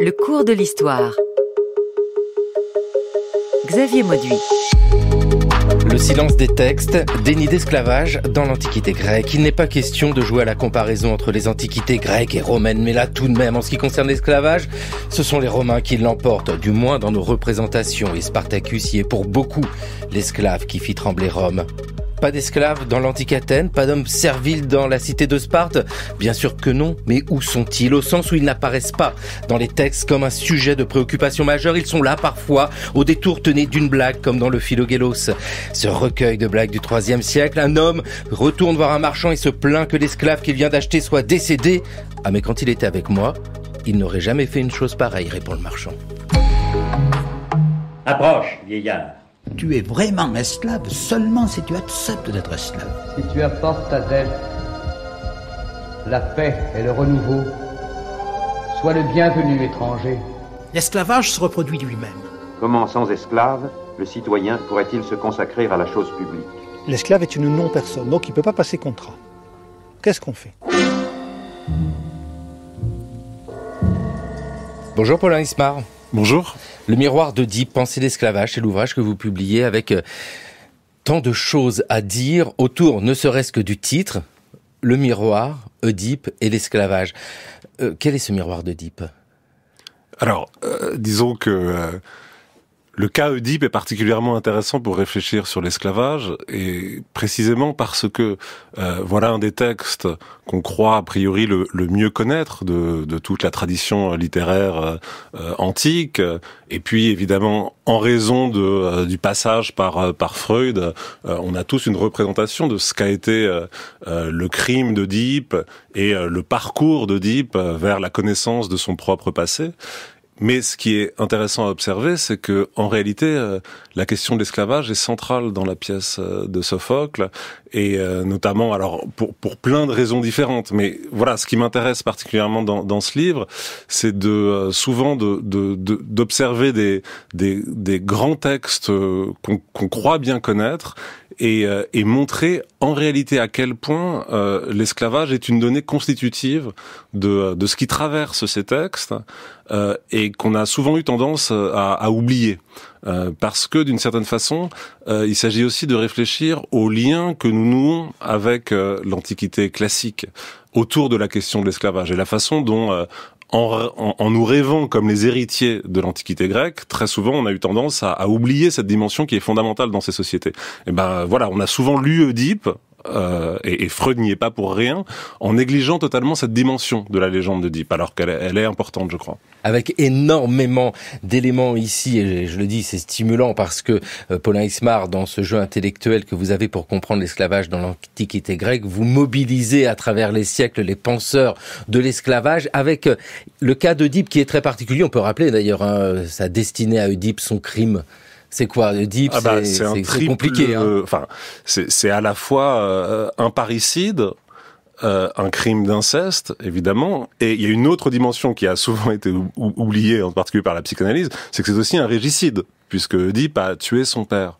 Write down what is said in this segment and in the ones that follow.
Le cours de l'histoire. Xavier Mauduit. Le silence des textes, déni d'esclavage dans l'Antiquité grecque. Il n'est pas question de jouer à la comparaison entre les antiquités grecques et romaines, mais là tout de même, en ce qui concerne l'esclavage, ce sont les Romains qui l'emportent, du moins dans nos représentations, et Spartacus y est pour beaucoup l'esclave qui fit trembler Rome pas d'esclaves dans l'antique pas d'hommes serviles dans la cité de Sparte Bien sûr que non, mais où sont-ils Au sens où ils n'apparaissent pas dans les textes comme un sujet de préoccupation majeure, ils sont là parfois, au détour tenu d'une blague comme dans le Philogélos. Ce recueil de blagues du 3 siècle, un homme retourne voir un marchand et se plaint que l'esclave qu'il vient d'acheter soit décédé. Ah mais quand il était avec moi, il n'aurait jamais fait une chose pareille, répond le marchand. Approche, vieillard. Tu es vraiment esclave seulement si tu acceptes d'être esclave. Si tu apportes à Delphes la paix et le renouveau, sois le bienvenu étranger. L'esclavage se reproduit lui-même. Comment sans esclave, le citoyen pourrait-il se consacrer à la chose publique L'esclave est une non-personne, donc il ne peut pas passer contrat. Qu'est-ce qu'on fait Bonjour Paulin Ismar. Bonjour. Le miroir de Deep, Pensée d'esclavage, c'est l'ouvrage que vous publiez avec euh, tant de choses à dire autour, ne serait-ce que du titre, le miroir, Oedipe et l'esclavage. Euh, quel est ce miroir d'Oedipe Alors, euh, disons que le cas Oedipe est particulièrement intéressant pour réfléchir sur l'esclavage et précisément parce que euh, voilà un des textes qu'on croit a priori le, mieux connaître de, toute la tradition littéraire euh, euh, antique et puis évidemment en raison de, du passage par, par Freud on a tous une représentation de ce qu'a été le crime d'Oedipe et le parcours d'Oedipe vers la connaissance de son propre passé mais ce qui est intéressant à observer, c'est que en réalité, euh, la question de l'esclavage est centrale dans la pièce euh, de Sophocle, et euh, notamment, alors pour, pour plein de raisons différentes. Mais voilà, ce qui m'intéresse particulièrement dans, dans ce livre, c'est de souvent d'observer de, de, des, des, des grands textes qu'on croit bien connaître euh, et, montrer en réalité à quel point euh, l'esclavage est une donnée constitutive de, euh, de, ce qui traverse ces textes et qu'on a souvent eu tendance à, à oublier. parce que d'une certaine façon, il s'agit aussi de réfléchir aux liens que nous nouons avec l'Antiquité classique autour de la question de l'esclavage et la façon dont en, nous rêvant comme les héritiers de l'Antiquité grecque, très souvent on a eu tendance à, oublier cette dimension qui est fondamentale dans ces sociétés. Et eh ben voilà, on a souvent lu Oedipe euh, et, Freud n'y est pas pour rien, en négligeant totalement cette dimension de la légende d'Oedipe, alors qu'elle est importante, je crois. Avec énormément d'éléments ici, et je le dis, c'est stimulant parce que euh, Paulin Ismar, dans ce jeu intellectuel que vous avez pour comprendre l'esclavage dans l'Antiquité grecque, vous mobilisez à travers les siècles les penseurs de l'esclavage avec euh, le cas d'Oedipe qui est très particulier. On peut rappeler d'ailleurs hein, sa destinée à Oedipe, son crime. C'est quoi le C'est compliqué. c'est à la fois un euh, parricide, euh, un crime d'inceste, évidemment. Et il y a une autre dimension qui a souvent été oubliée, en particulier par la psychanalyse, c'est que c'est aussi un régicide, puisque Oedipe a tué son père.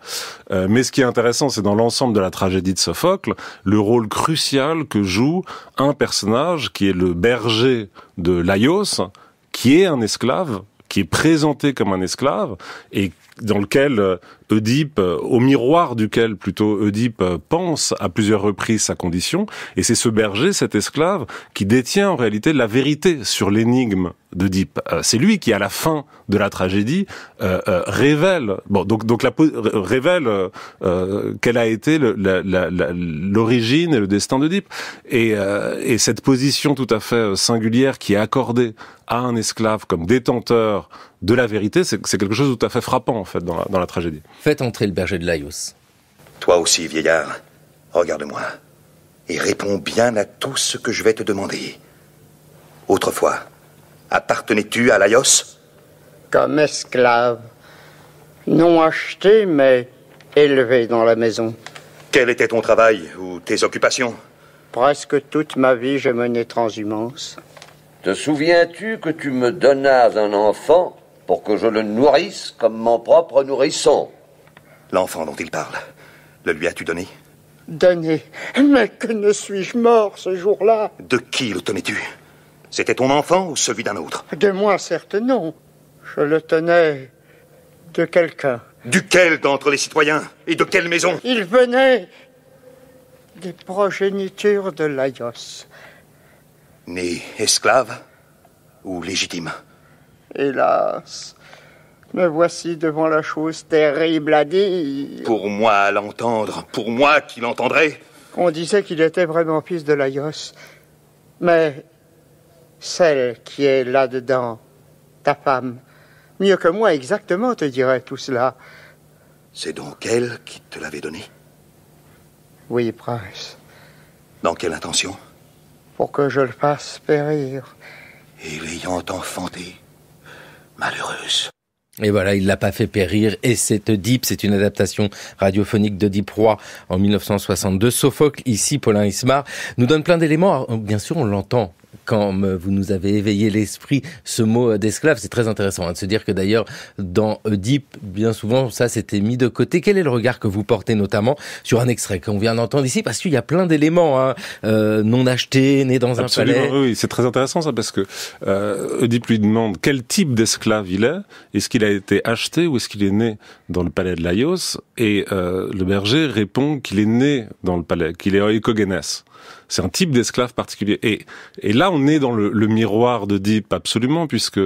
Euh, mais ce qui est intéressant, c'est dans l'ensemble de la tragédie de Sophocle, le rôle crucial que joue un personnage qui est le berger de Laios, qui est un esclave, qui est présenté comme un esclave et dans lequel euh, Oedipe, euh, au miroir duquel plutôt Oedipe euh, pense à plusieurs reprises sa condition, et c'est ce berger, cet esclave, qui détient en réalité la vérité sur l'énigme d'Oedipe. Euh, c'est lui qui, à la fin de la tragédie, révèle, bon, donc, donc la, révèle quelle a été l'origine et le destin d'Oedipe. Et, et cette position tout à fait singulière qui est accordée à un esclave comme détenteur de la vérité, c'est quelque chose de tout à fait frappant, en fait, dans la, tragédie. Faites entrer le berger de Laios. Toi aussi, vieillard, regarde-moi et réponds bien à tout ce que je vais te demander. Autrefois, appartenais-tu à Laios Comme esclave. Non acheté, mais élevé dans la maison. Quel était ton travail ou tes occupations Presque toute ma vie, j'ai mené transhumance. Te souviens-tu que tu me donnas un enfant pour que je le nourrisse comme mon propre nourrisson. L'enfant dont il parle, le lui as-tu donné Donné Mais que ne suis-je mort ce jour-là De qui le tenais-tu C'était ton enfant ou celui d'un autre De moi, certes, non. Je le tenais de quelqu'un. Duquel d'entre les citoyens Et de quelle maison Il venait des progénitures de Laios. Né esclave ou légitime Hélas, me voici devant la chose terrible à dire. Pour moi à l'entendre, pour moi qui l'entendrai. On disait qu'il était vraiment fils de Laios, mais celle qui est là-dedans, ta femme, mieux que moi exactement te dirait tout cela. C'est donc elle qui te l'avait donné Oui, prince. Dans quelle intention Pour que je le fasse périr. Et l'ayant enfanté et voilà, il l'a pas fait périr. Et cette Oedipe, c'est une adaptation radiophonique d'Oedipe Roy en 1962. Sophocle, ici, Paulin Ismar, nous donne plein d'éléments. Bien sûr, on l'entend quand vous nous avez éveillé l'esprit, ce mot d'esclave, c'est très intéressant hein, de se dire que d'ailleurs, dans Oedipe, bien souvent, ça s'était mis de côté. Quel est le regard que vous portez notamment sur un extrait qu'on vient d'entendre ici Parce qu'il y a plein d'éléments hein, euh, non achetés, nés dans un palais. Oui, c'est très intéressant ça, parce que euh, Oedipe lui demande quel type d'esclave il est. Est-ce qu'il a été acheté ou est-ce qu'il est né dans le palais de Laios Et euh, le berger répond qu'il est né dans le palais, qu'il est oikogenes. C'est un type d'esclave particulier. Et, là, on est dans le, miroir miroir d'Oedipe absolument, puisque euh,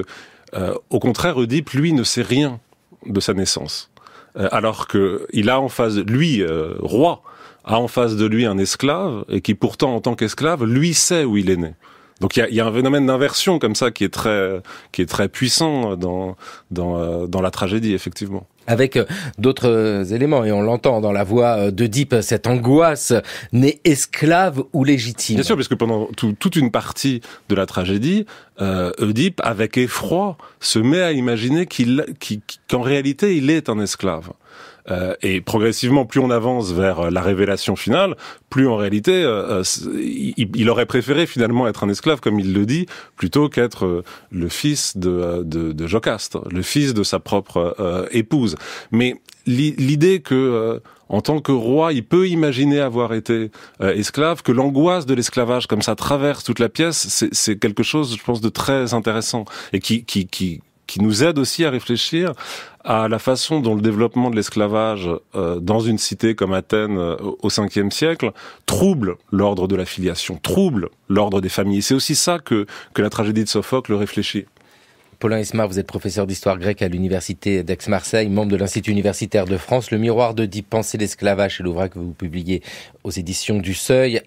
au contraire, Oedipe, lui, ne sait rien de sa naissance, euh, alors que a en face, lui, euh, roi, a en face de lui un esclave et qui pourtant, en tant qu'esclave, lui sait où il est né. Donc il y a, un phénomène d'inversion comme ça qui est très, qui est très puissant dans, dans la tragédie, effectivement avec euh, d'autres euh, éléments, et on l'entend dans la voix euh, d'Œdipe cette angoisse n'est esclave ou légitime. Bien sûr, parce que pendant toute une partie de la tragédie, euh, avec effroi, se met à imaginer qu'il, qu'en réalité, il est un esclave. Euh, et progressivement, plus on avance vers euh, la révélation finale, plus en réalité, euh, il, aurait préféré finalement être un esclave, comme il le dit, plutôt qu'être le fils de, Jocaste, le fils de sa propre épouse. Mais l'idée que en tant que roi, il peut imaginer avoir été esclave, que l'angoisse de l'esclavage comme ça traverse toute la pièce, c'est quelque chose, je pense, de très intéressant et qui, qui, qui qui nous aide aussi à réfléchir à la façon dont le développement de l'esclavage euh, dans une cité comme Athènes euh, au 5 siècle trouble l'ordre de la filiation, trouble l'ordre des familles. C'est aussi ça que, la tragédie de Sophocle réfléchit. Paulin Ismar, vous êtes professeur d'histoire grecque à l'université d'Aix-Marseille, membre de l'Institut universitaire de France. Le miroir de Dix penser l'esclavage est l'ouvrage que vous publiez aux éditions du Seuil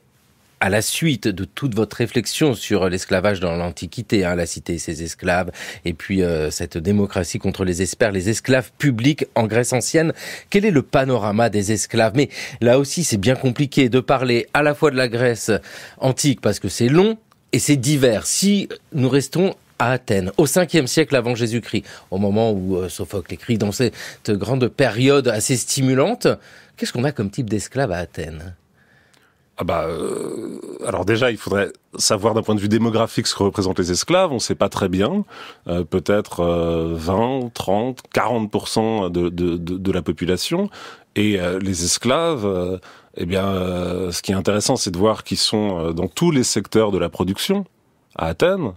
à la suite de toute votre réflexion sur l'esclavage dans l'Antiquité, hein, la cité et ses esclaves, et puis euh, cette démocratie contre les espères, les esclaves publics en Grèce ancienne, quel est le panorama des esclaves Mais là aussi, c'est bien compliqué de parler à la fois de la Grèce antique, parce que c'est long, et c'est divers. Si nous restons à Athènes, au 5 siècle avant Jésus-Christ, au moment où euh, Sophocle écrit dans cette grande période assez stimulante, qu'est-ce qu'on a comme type d'esclave à Athènes ah bah, euh, alors déjà, il faudrait savoir d'un point de vue démographique ce que représentent les esclaves. On ne sait pas très bien. Euh, peut-être 20, 30, 40 de, la population. Et euh, les esclaves, eh bien, ce qui est intéressant, c'est de voir qu'ils sont dans tous les secteurs de la production à Athènes.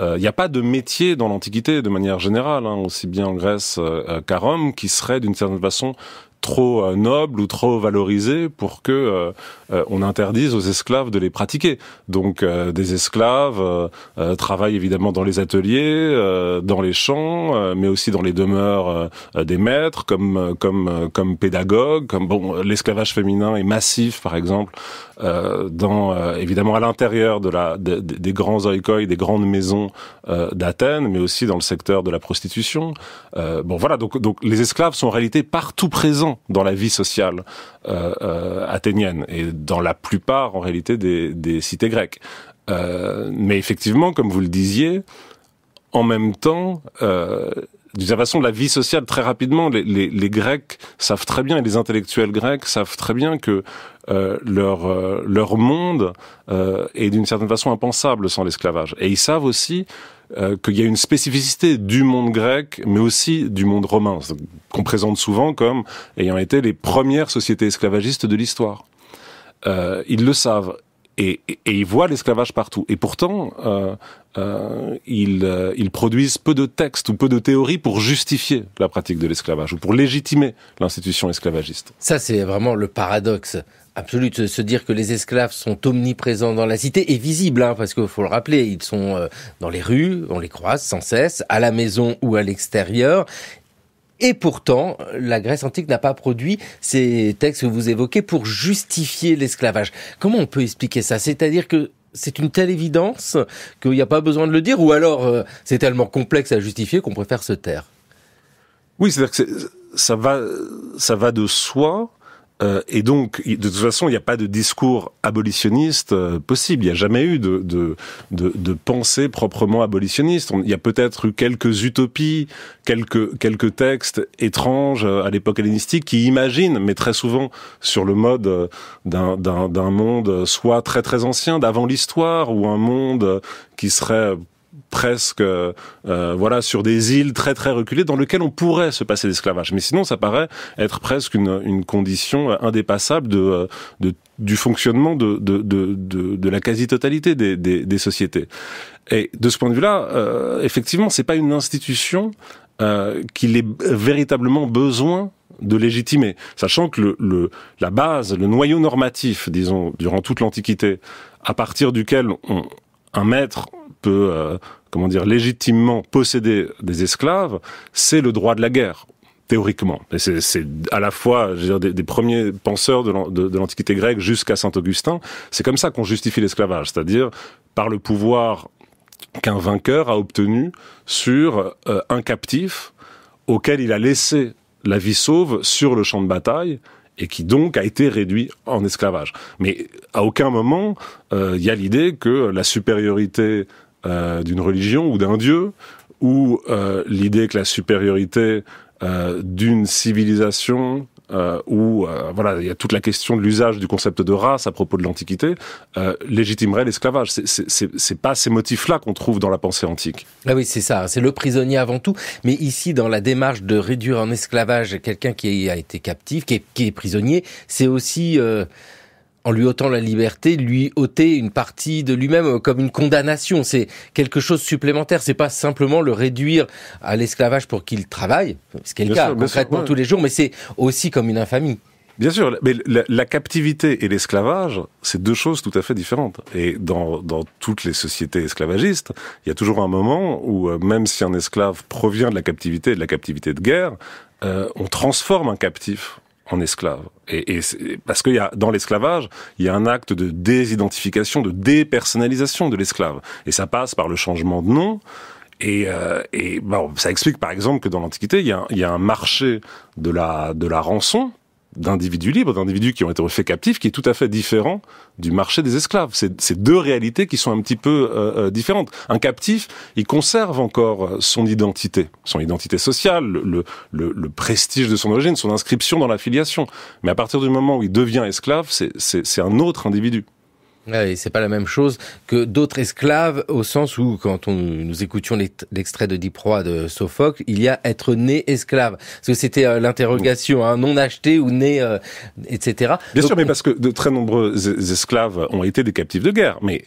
Il n'y a pas de métier dans l'Antiquité de manière générale, hein, aussi bien en Grèce qu'à Rome, qui serait d'une certaine façon trop euh, noble ou trop valorisé pour que euh, euh, on interdise aux esclaves de les pratiquer. Donc des esclaves travaillent évidemment dans les ateliers, dans les champs, mais aussi dans les demeures des maîtres, comme comme comme pédagogue, comme bon l'esclavage féminin est massif par exemple dans évidemment à l'intérieur de la des grands oikoi, des grandes maisons d'Athènes, mais aussi dans le secteur de la prostitution. bon voilà donc donc les esclaves sont en réalité partout présents dans la vie sociale euh, euh, athénienne et dans la plupart en réalité des, cités grecques. Euh, mais effectivement, comme vous le disiez, en même temps, de toute façon, la vie sociale, très rapidement, les, les, Grecs savent très bien, et les intellectuels grecs savent très bien que euh, leur euh, leur monde euh, est d'une certaine façon impensable sans l'esclavage. Et ils savent aussi qu'il y a une spécificité du monde grec, mais aussi du monde romain, qu'on présente souvent comme ayant été les premières sociétés esclavagistes de l'histoire. ils le savent. Et, et, ils voient l'esclavage partout. Et pourtant, euh, ils, ils, produisent peu de textes ou peu de théories pour justifier la pratique de l'esclavage ou pour légitimer l'institution esclavagiste. Ça, c'est vraiment le paradoxe Absolument, de se dire que les esclaves sont omniprésents dans la cité est visible, hein, parce qu'il faut le rappeler, ils sont euh, dans les rues, on les croise sans cesse, à la maison ou à l'extérieur, et pourtant, la Grèce antique n'a pas produit ces textes que vous évoquez pour justifier l'esclavage. Comment on peut expliquer ça C'est-à-dire que c'est une telle évidence qu'il n'y a pas besoin de le dire, ou alors euh, c'est tellement complexe à justifier qu'on préfère se taire. Oui, c'est-à-dire que ça va, ça va de soi euh, et donc, de toute façon, il n'y a pas de discours abolitionniste euh, possible. Il n'y a jamais eu de, de, de, pensée proprement abolitionniste. Il y a peut-être eu quelques utopies, quelques, quelques textes étranges euh, à l'époque hellénistique qui imaginent, mais très souvent sur le mode d'un monde soit très très ancien, d'avant l'histoire, ou un monde qui serait presque euh, voilà sur des îles très très reculées dans lesquelles on pourrait se passer d'esclavage. Mais sinon, ça paraît être presque une, une condition euh, indépassable euh, de, du fonctionnement de, de, de, de, la quasi-totalité des, des, sociétés. Et de ce point de vue-là, euh, effectivement, c'est pas une institution qu'il est véritablement besoin de légitimer, sachant que le, la base, le noyau normatif, disons, durant toute l'Antiquité, à partir duquel on, un maître peut, euh, comment dire, légitimement posséder des esclaves, c'est le droit de la guerre théoriquement. C'est à la fois je veux dire, des, premiers penseurs de l'Antiquité grecque jusqu'à Saint Augustin. C'est comme ça qu'on justifie l'esclavage, c'est-à-dire par le pouvoir qu'un vainqueur a obtenu sur euh, un captif auquel il a laissé la vie sauve sur le champ de bataille et qui donc a été réduit en esclavage. Mais à aucun moment, euh, il y a l'idée que la supériorité euh, d'une religion ou d'un dieu, ou euh, l'idée que la supériorité d'une civilisation ou euh, où euh, voilà, il y a toute la question de l'usage du concept de race à propos de l'Antiquité, euh, légitimerait l'esclavage. C'est pas ces motifs-là qu'on trouve dans la pensée antique. Ah oui, c'est ça. C'est le prisonnier avant tout. Mais ici, dans la démarche de réduire en esclavage quelqu'un qui a été captif, qui est prisonnier, c'est aussi en lui ôtant la liberté, lui ôter une partie de lui-même euh, comme une condamnation. C'est quelque chose supplémentaire. C'est pas simplement le réduire à l'esclavage pour qu'il travaille, ce qui est le concrètement tous les jours, mais c'est aussi comme une infamie. Bien sûr, mais la, captivité et l'esclavage, c'est deux choses tout à fait différentes. Et dans, toutes les sociétés esclavagistes, il y a toujours un moment où, euh, même si un esclave provient de la captivité, de la captivité de guerre, euh, on transforme un captif en esclave. Et, parce qu'il y a dans l'esclavage, il y a un acte de désidentification, de dépersonnalisation de l'esclave. Et ça passe par le changement de nom. Et, euh, bon, ça explique par exemple que dans l'Antiquité, il, y, a un marché de la, de la rançon d'individus libres, d'individus qui ont été refaits captifs, qui est tout à fait différent du marché des esclaves. C'est deux réalités qui sont un petit peu euh, euh, différentes. Un captif, il conserve encore euh, son identité, son identité sociale, le, le, le, prestige de son origine, son inscription dans la filiation. Mais à partir du moment où il devient esclave, c'est un autre individu. Et c'est pas la même chose que d'autres esclaves, au sens où, quand nous écoutions l'extrait de Diproie de Sophocle, il y a être né esclave. Parce que c'était euh, l'interrogation, hein, non acheté ou né, euh, etc. Bien sûr, mais parce que de très nombreux esclaves ont été des captifs de guerre. Mais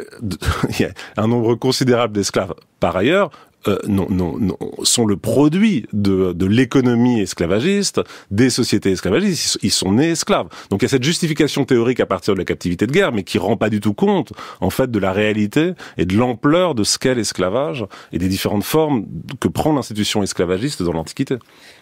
euh, un nombre considérable d'esclaves par ailleurs, euh, non, non, non, sont le produit de, de l'économie esclavagiste, des sociétés esclavagistes. Ils sont nés esclaves. Donc il y a cette justification théorique à partir de la captivité de guerre, mais qui rend pas du tout compte, en fait, de la réalité et de l'ampleur de ce qu'est l'esclavage et des différentes formes que prend l'institution esclavagiste dans l'Antiquité.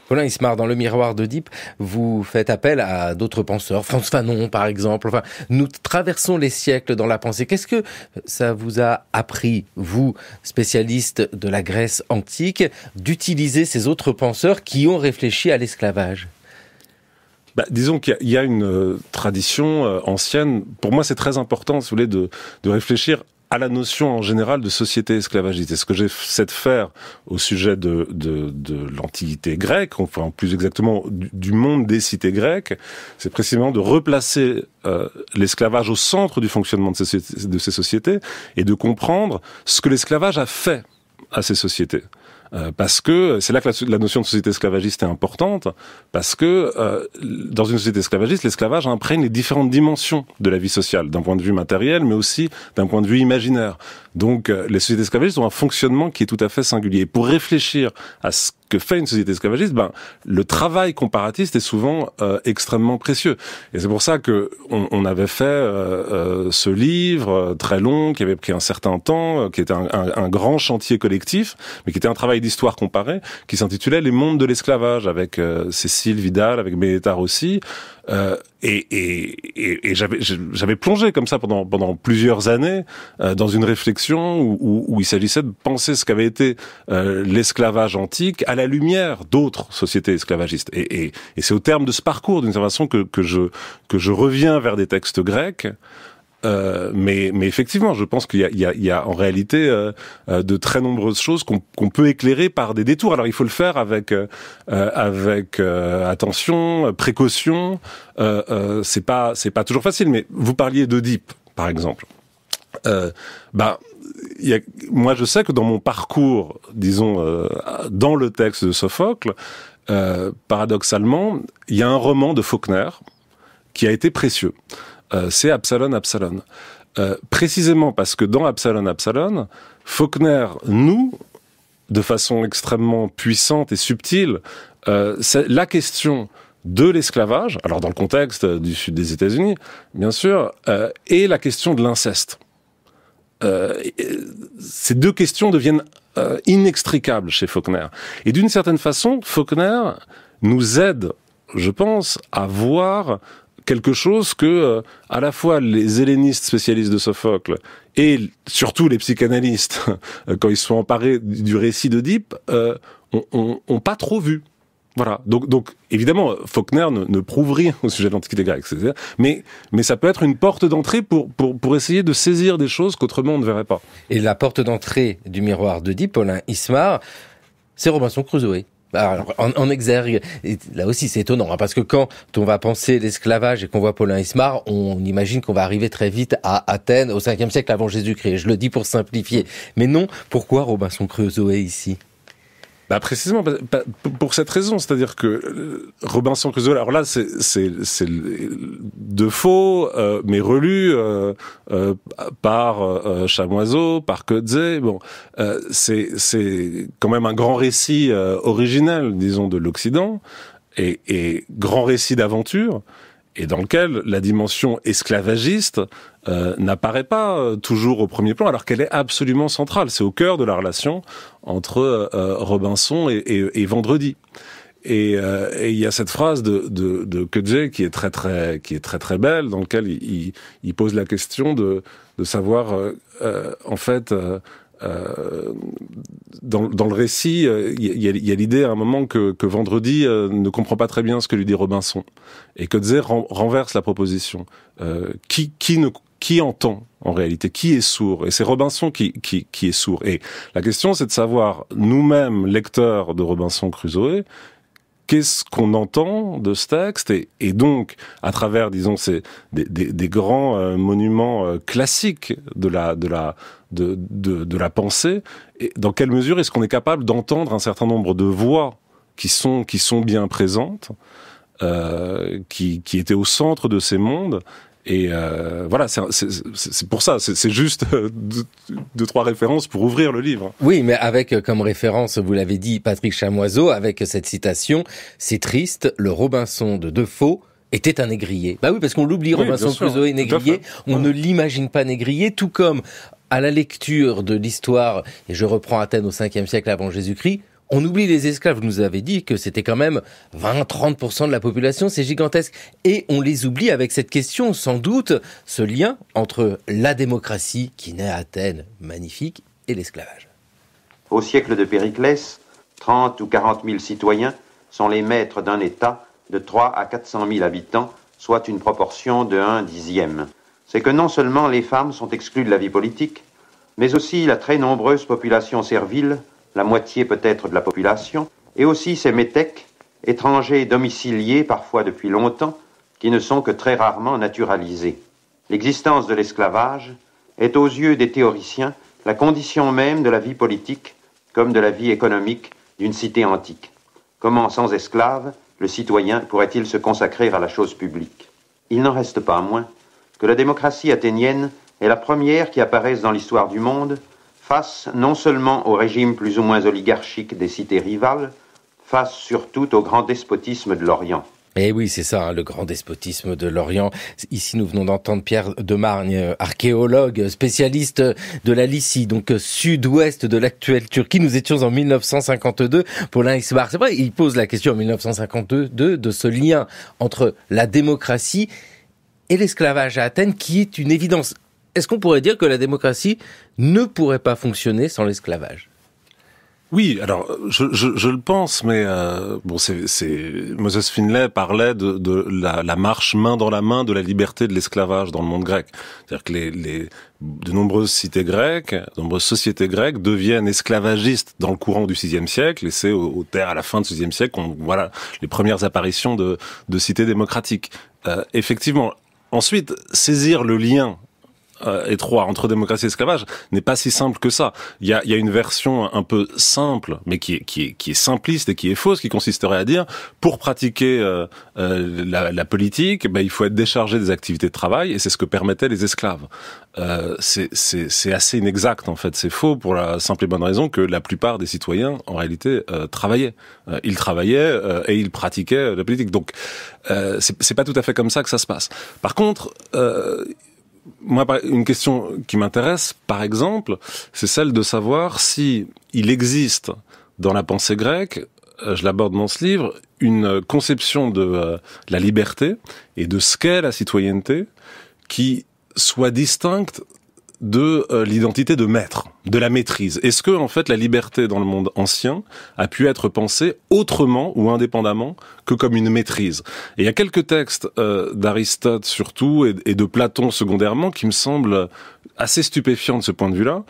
Colin Ismar, dans le miroir d'Oedipe, vous faites appel à d'autres penseurs, François Fanon par exemple. Enfin, nous traversons les siècles dans la pensée. Qu'est-ce que ça vous a appris, vous, spécialiste de la Grèce antique, d'utiliser ces autres penseurs qui ont réfléchi à l'esclavage bah, disons qu'il y, a une euh, tradition euh, ancienne. Pour moi, c'est très important, si vous voulez, de, de réfléchir à la notion en général de société esclavagiste. Et ce que j'essaie de faire au sujet de, de, l'Antiquité grecque, enfin plus exactement du, monde des cités grecques, c'est précisément de replacer euh, l'esclavage au centre du fonctionnement de ces sociétés et de comprendre ce que l'esclavage a fait à ces sociétés. Euh, parce que c'est là que la, notion de société esclavagiste est importante, parce que euh, dans une société esclavagiste, l'esclavage imprègne les différentes dimensions de la vie sociale, d'un point de vue matériel, mais aussi d'un point de vue imaginaire. Donc euh, les sociétés esclavagistes ont un fonctionnement qui est tout à fait singulier. pour réfléchir à ce que fait une société esclavagiste, ben, le travail comparatiste est souvent extrêmement précieux. Et c'est pour ça que on, avait fait ce livre très long, qui avait pris un certain temps, qui était un grand chantier collectif, mais qui était un travail d'histoire comparée qui s'intitulait Les mondes de l'esclavage avec euh, Cécile Vidal, avec Benetta aussi, Euh, et, et, et j'avais plongé comme ça pendant, pendant plusieurs années euh, dans une réflexion où, où, il s'agissait de penser ce qu'avait été euh, l'esclavage antique à la lumière d'autres sociétés esclavagistes. Et, et c'est au terme de ce parcours d'une certaine façon que, que, je, que je reviens vers des textes grecs. Euh, mais, mais effectivement, je pense qu'il y, y, y a, en réalité euh, euh, de très nombreuses choses qu'on peut éclairer par des détours. Alors il faut le faire avec, avec attention, précaution. c'est pas c'est pas toujours facile. Mais vous parliez d'Oedipe, par exemple. bah y a, moi je sais que dans mon parcours, disons dans le texte de Sophocle, paradoxalement, il y a un roman de Faulkner qui a été précieux. Euh, c'est Absalon Absalon. Euh, précisément parce que dans Absalon Absalon, Faulkner nous, de façon extrêmement puissante et subtile, euh, la question de l'esclavage, alors dans le contexte du sud des États-Unis, bien sûr, et la question de l'inceste. ces deux questions deviennent inextricables chez Faulkner. Et d'une certaine façon, Faulkner nous aide, je pense, à voir quelque chose que euh, à la fois les hellénistes spécialistes de Sophocle et surtout les psychanalystes, euh, quand ils se sont emparés du récit d'Oedipe, n'ont euh, ont, pas trop vu. Voilà. Donc, évidemment, Faulkner ne, prouve rien au sujet de l'Antiquité grecque, mais, mais ça peut être une porte d'entrée pour, pour essayer de saisir des choses qu'autrement on ne verrait pas. Et la porte d'entrée du miroir d'Oedipe, Paulin Ismar, c'est Robinson Crusoe. Ah, en, en exergue. là aussi, c'est étonnant, hein, parce que quand on va penser l'esclavage et qu'on voit Paulin Ismar, on imagine qu'on va arriver très vite à Athènes au 5e siècle avant Jésus-Christ. Je le dis pour simplifier. Mais non, pourquoi Robinson Crusoe ici bah précisément bah, bah, pour cette raison, c'est-à-dire que euh, Robinson Crusoe, alors là c'est de faux, euh, mais relu euh, par Chamoiseau, par Coetzee, bon, c'est c'est quand même un grand récit original, disons, de l'Occident, et, et grand récit d'aventure, et dans lequel la dimension esclavagiste euh, n'apparaît pas euh, toujours au premier plan, alors qu'elle est absolument centrale. C'est au cœur de la relation entre euh, Robinson et, Vendredi. Et il y a cette phrase de, de, de qui est très très qui est très très belle, dans laquelle il, pose la question de, de savoir en fait. dans, dans, le récit, il y, a, l'idée à un moment que, que Vendredi ne comprend pas très bien ce que lui dit Robinson. Et que renverse la proposition. qui, qui, ne, qui entend en réalité Qui est sourd Et c'est Robinson qui, qui, est sourd. Et la question, c'est de savoir, nous-mêmes, lecteurs de Robinson Crusoe, qu'est-ce qu'on entend de ce texte et, donc à travers disons ces des, grands euh, monuments euh, classiques de la de la de, de, la pensée et dans quelle mesure est-ce qu'on est capable d'entendre un certain nombre de voix qui sont qui sont bien présentes euh, qui, qui étaient au centre de ces mondes et euh, voilà, c'est pour ça, c'est juste euh, deux, trois références pour ouvrir le livre. Oui, mais avec euh, comme référence, vous l'avez dit, Patrick Chamoiseau, avec cette citation, c'est triste, le Robinson de Defoe était un négrier. Bah oui, parce qu'on l'oublie, Robinson Robinson Crusoe est négrier, on ne l'imagine pas négrier, tout comme à la lecture de l'histoire, et je reprends Athènes au 5 siècle avant Jésus-Christ, on oublie les esclaves, vous nous avez dit que c'était quand même 20-30% de la population, c'est gigantesque. Et on les oublie avec cette question, sans doute, ce lien entre la démocratie qui naît à Athènes, magnifique, et l'esclavage. Au siècle de Périclès, 30 ou 40 000 citoyens sont les maîtres d'un État de 3 à 400 000 habitants, soit une proportion de 1 dixième. C'est que non seulement les femmes sont exclues de la vie politique, mais aussi la très nombreuse population servile la moitié peut-être de la population, et aussi ces métèques, étrangers domiciliés parfois depuis longtemps, qui ne sont que très rarement naturalisés. L'existence de l'esclavage est aux yeux des théoriciens la condition même de la vie politique comme de la vie économique d'une cité antique. Comment sans esclaves le citoyen pourrait-il se consacrer à la chose publique Il n'en reste pas moins que la démocratie athénienne est la première qui apparaisse dans l'histoire du monde face non seulement au régime plus ou moins oligarchique des cités rivales, face surtout au grand despotisme de l'Orient. Eh oui, c'est ça, hein, le grand despotisme de l'Orient. Ici, nous venons d'entendre Pierre de Demargne, euh, archéologue, spécialiste de la Lycie, donc euh, sud-ouest de l'actuelle Turquie. Nous étions en 1952. Paulin Isbar, c'est vrai, il pose la question en 1952 de ce lien entre la démocratie et l'esclavage à Athènes, qui est une évidence est-ce qu'on pourrait dire que la démocratie ne pourrait pas fonctionner sans l'esclavage oui, alors je, le pense, mais euh, bon, c'est Moses Finlay parlait de, la, marche main dans la main de la liberté de l'esclavage dans le monde grec. C'est-à-dire que les, de nombreuses cités grecques, de nombreuses sociétés grecques deviennent esclavagistes dans le courant du VIe siècle, et c'est au, à la fin du VIe siècle qu'on voilà les premières apparitions de, cités démocratiques. Euh, effectivement, Ensuite, saisir le lien euh, étroit entre démocratie et esclavage n'est pas si simple que ça. Il y a, une version un peu simple, mais qui est, qui, est, simpliste et qui est fausse, qui consisterait à dire pour pratiquer euh, euh, la, politique, ben, il faut être déchargé des activités de travail, et c'est ce que permettaient les esclaves. Euh, c'est assez inexact en fait, c'est faux pour la simple et bonne raison que la plupart des citoyens en réalité travaillaient. ils travaillaient et ils pratiquaient la politique. Donc c'est pas tout à fait comme ça que ça se passe. Par contre moi, une question qui m'intéresse, par exemple, c'est celle de savoir si il existe dans la pensée grecque, euh, je l'aborde dans ce livre, une conception de euh, la liberté et de ce qu'est la citoyenneté qui soit distincte de euh, l'identité de maître, de la maîtrise. Est-ce que en fait la liberté dans le monde ancien a pu être pensée autrement ou indépendamment que comme une maîtrise Et il y a quelques textes euh, d'Aristote surtout et, de Platon secondairement qui me semblent assez stupéfiants de ce point de vue-là.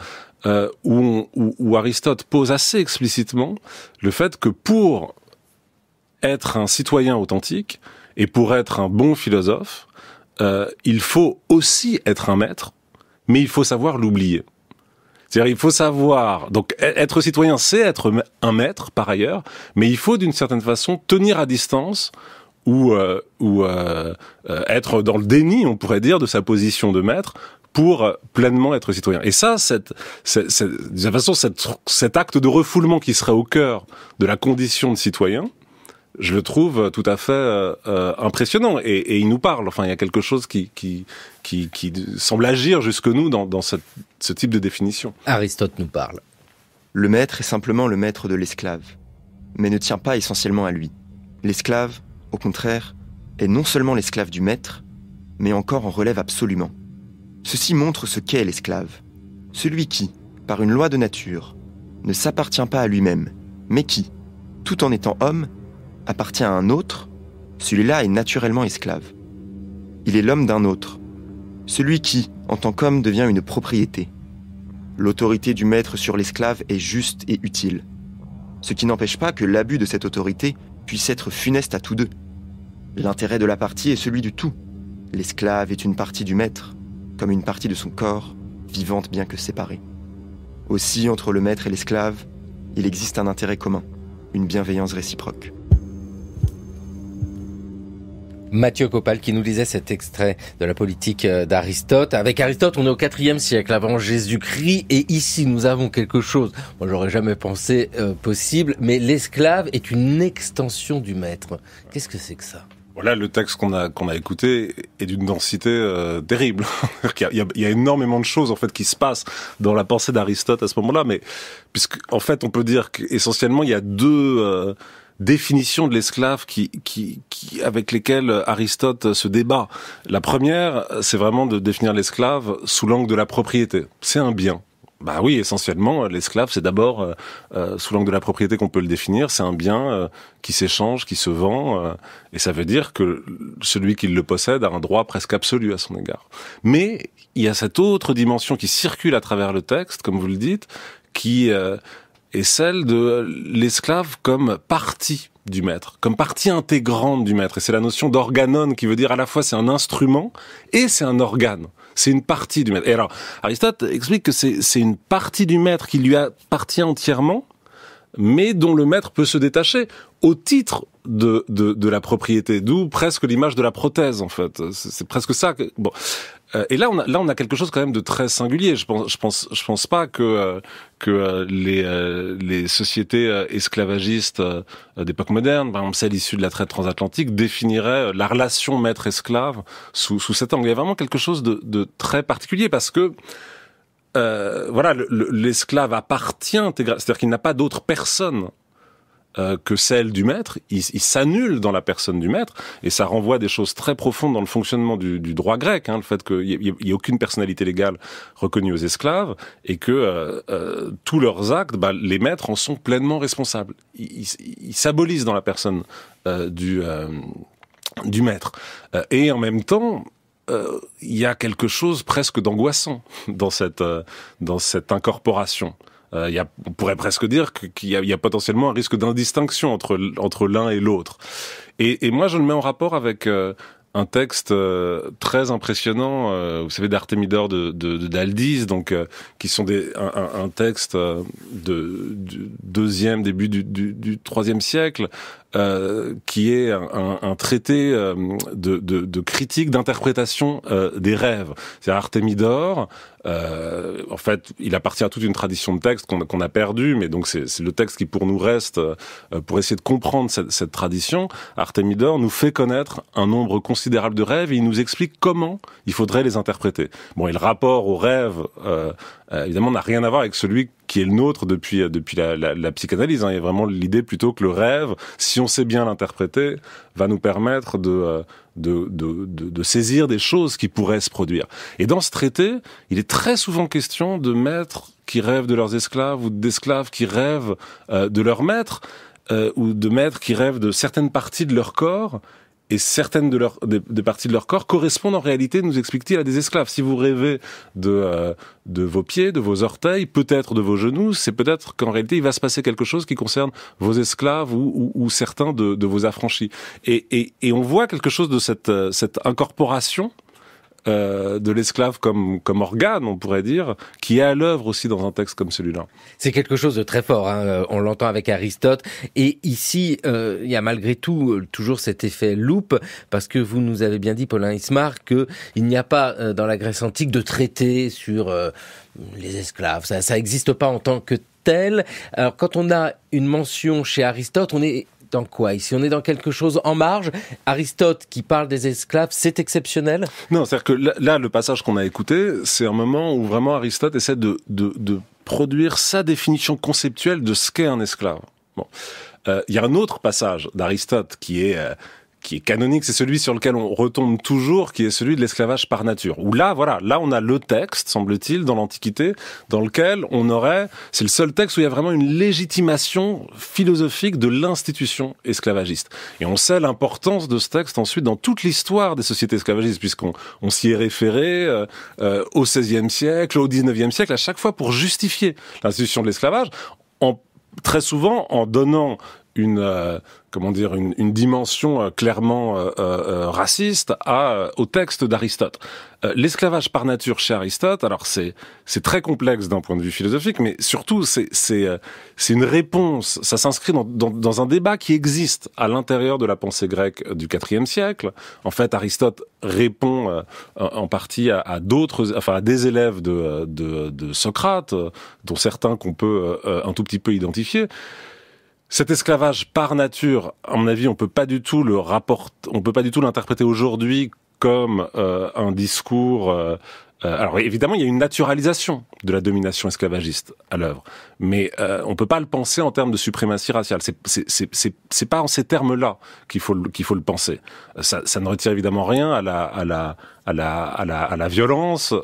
Euh, où, Aristote pose assez explicitement le fait que pour être un citoyen authentique et pour être un bon philosophe, il faut aussi être un maître, mais il faut savoir l'oublier. C'est-à-dire, il faut savoir. Donc, e-, être citoyen, c'est être un maître, par ailleurs, mais il faut d'une certaine façon tenir à distance ou, euh, ou euh, euh, être dans le déni, on pourrait dire, de sa position de maître pour pleinement être citoyen. Et ça, cette, de façon, cet acte de refoulement qui serait au cœur de la condition de citoyen, je le trouve tout à fait euh, euh, impressionnant et, il nous parle. Enfin, il y a quelque chose qui, qui, qui, semble agir jusque nous dans, dans ce type de définition. Aristote nous parle. Le maître est simplement le maître de l'esclave, mais ne tient pas essentiellement à lui. L'esclave, au contraire, est non seulement l'esclave du maître, mais encore en relève absolument. Ceci montre ce qu'est l'esclave. Celui qui, par une loi de nature, ne s'appartient pas à lui-même, mais qui, tout en étant homme, appartient à un autre, celui-là est naturellement esclave. Il est l'homme d'un autre, celui qui, en tant qu'homme, devient une propriété. L'autorité du maître sur l'esclave est juste et utile, ce qui n'empêche pas que l'abus de cette autorité puisse être funeste à tous deux. L'intérêt de la partie est celui du tout. L'esclave est une partie du maître, comme une partie de son corps, vivante bien que séparée. Aussi, entre le maître et l'esclave, il existe un intérêt commun, une bienveillance réciproque. Mathieu Copal qui nous lisait cet extrait de la politique euh, d'Aristote. Avec Aristote, on est au IVe siècle avant Jésus-Christ et ici nous avons quelque chose, moi j'aurais jamais pensé euh, possible, mais l'esclave est une extension du maître. Qu'est-ce que c'est que ça voilà, le texte qu'on a qu'on a écouté est d'une densité euh, terrible. il, y a, énormément de choses en fait qui se passent dans la pensée d'Aristote à ce moment-là, mais puisque en fait on peut dire qu'essentiellement il y a deux définition de l'esclave qui, qui, avec lesquelles Aristote se débat. La première, c'est vraiment de définir l'esclave sous l'angle de la propriété. C'est un bien. Bah oui, essentiellement, l'esclave, c'est d'abord, euh, euh, sous l'angle de la propriété qu'on peut le définir, c'est un bien euh, qui s'échange, qui se vend, et ça veut dire que celui qui le possède a un droit presque absolu à son égard. Mais il y a cette autre dimension qui circule à travers le texte, comme vous le dites, qui et celle de l'esclave comme partie du maître, comme partie intégrante du maître. Et c'est la notion d'organone qui veut dire à la fois c'est un instrument et c'est un organe. C'est une partie du maître. Et alors, Aristote explique que c'est une partie du maître qui lui appartient entièrement, mais dont le maître peut se détacher au titre de, de, de la propriété. D'où presque l'image de la prothèse, en fait. C'est presque ça. Que, bon. Euh, et là, on a, là, on a quelque chose quand même de très singulier. Je pense, je pense, je pense pas que euh, que euh, euh, les, sociétés euh, esclavagistes d'époque moderne, par exemple celles issues de la traite transatlantique, définiraient la relation maître-esclave sous, sous cet angle. Il y a vraiment quelque chose de, très particulier parce que voilà, l'esclave appartient, c'est-à-dire qu'il n'a pas d'autre personne euh, que celle du maître, il, s'annule dans la personne du maître, et ça renvoie des choses très profondes dans le fonctionnement du, droit grec, hein, le fait qu'il n'y ait, aucune personnalité légale reconnue aux esclaves, et que euh, euh, tous leurs actes, bah, les maîtres en sont pleinement responsables. Ils, s'abolissent dans la personne du, maître. et en même temps, il y a quelque chose presque d'angoissant dans cette incorporation. Euh, on pourrait presque dire qu'il y, a potentiellement un risque d'indistinction entre, entre l'un et l'autre. Et, moi, je le mets en rapport avec euh, un texte euh, très impressionnant, vous savez, d'Artemidor de, de, Daldis, donc qui sont des, un, texte de, du deuxième début du, du, du troisième siècle, euh, qui est un, un traité euh, de, de, de critique, d'interprétation euh, des rêves. C'est Artemidor. en fait, il appartient à toute une tradition de texte qu'on a perdu, mais donc c'est le texte qui pour nous reste pour essayer de comprendre cette, cette, tradition. Artemidor nous fait connaître un nombre considérable de rêves et il nous explique comment il faudrait les interpréter. Bon, et le rapport aux rêves, évidemment, n'a rien à voir avec celui qui est le nôtre depuis euh, depuis la, psychanalyse. Hein. Il y a vraiment l'idée plutôt que le rêve, si on sait bien l'interpréter, va nous permettre euh, de de, de, saisir des choses qui pourraient se produire. Et dans ce traité, il est très souvent question de maîtres qui rêvent de leurs esclaves ou d'esclaves qui rêvent euh, de leurs maîtres. ou de maîtres qui rêvent de certaines parties de leur corps et certaines de leurs, des, parties de leur corps correspondent en réalité, nous explique-t-il, à des esclaves. Si vous rêvez de, euh, de vos pieds, de vos orteils, peut-être de vos genoux, c'est peut-être qu'en réalité, il va se passer quelque chose qui concerne vos esclaves ou, certains de, de, vos affranchis. Et, et, et on voit quelque chose de cette, euh, cette incorporation euh, de l'esclave comme, comme organe, on pourrait dire, qui est à l'œuvre aussi dans un texte comme celui-là. C'est quelque chose de très fort, hein, euh, on l'entend avec Aristote, et ici, euh, il y a malgré tout toujours cet effet loupe, parce que vous nous avez bien dit, Paulin Ismar, qu'il n'y a pas dans la Grèce antique de traité sur les esclaves, ça n'existe pas en tant que tel. Alors quand on a une mention chez Aristote, on est en quoi Ici, on est dans quelque chose en marge. Aristote qui parle des esclaves, c'est exceptionnel Non, c'est-à-dire que là, le passage qu'on a écouté, c'est un moment où vraiment Aristote essaie de, produire sa définition conceptuelle de ce qu'est un esclave. Euh, il y a un autre passage d'Aristote qui est... Euh, qui est canonique, c'est celui sur lequel on retombe toujours, qui est celui de l'esclavage par nature. Où là, voilà, là on a le texte, semble-t-il, dans l'Antiquité, dans lequel on aurait, c'est le seul texte où il y a vraiment une légitimation philosophique de l'institution esclavagiste. Et on sait l'importance de ce texte ensuite dans toute l'histoire des sociétés esclavagistes, puisqu'on s'y est référé euh, euh, au XVIe siècle, au XIXe siècle, à chaque fois pour justifier l'institution de l'esclavage, en, très souvent en donnant une... Euh, comment dire, une, une dimension euh, clairement euh, euh, raciste à, au texte d'Aristote. L'esclavage par nature chez Aristote, alors c'est c'est très complexe d'un point de vue philosophique, mais surtout c'est c'est c'est une réponse. Ça s'inscrit dans, dans, dans un débat qui existe à l'intérieur de la pensée grecque du IVe siècle. En fait, Aristote répond en partie à, à d'autres, enfin à des élèves de, de, de Socrate, dont certains qu'on peut un tout petit peu identifier. Cet esclavage par nature, à mon avis, on peut pas du tout le rapport, on peut pas du tout l'interpréter aujourd'hui comme euh, un discours. Euh, euh, alors évidemment, il y a une naturalisation de la domination esclavagiste à l'œuvre, mais euh, on peut pas le penser en termes de suprématie raciale. C'est pas en ces termes-là qu'il faut qu'il faut le penser. Ça, ça, ne retire évidemment rien à la à la à la à la, à la violence,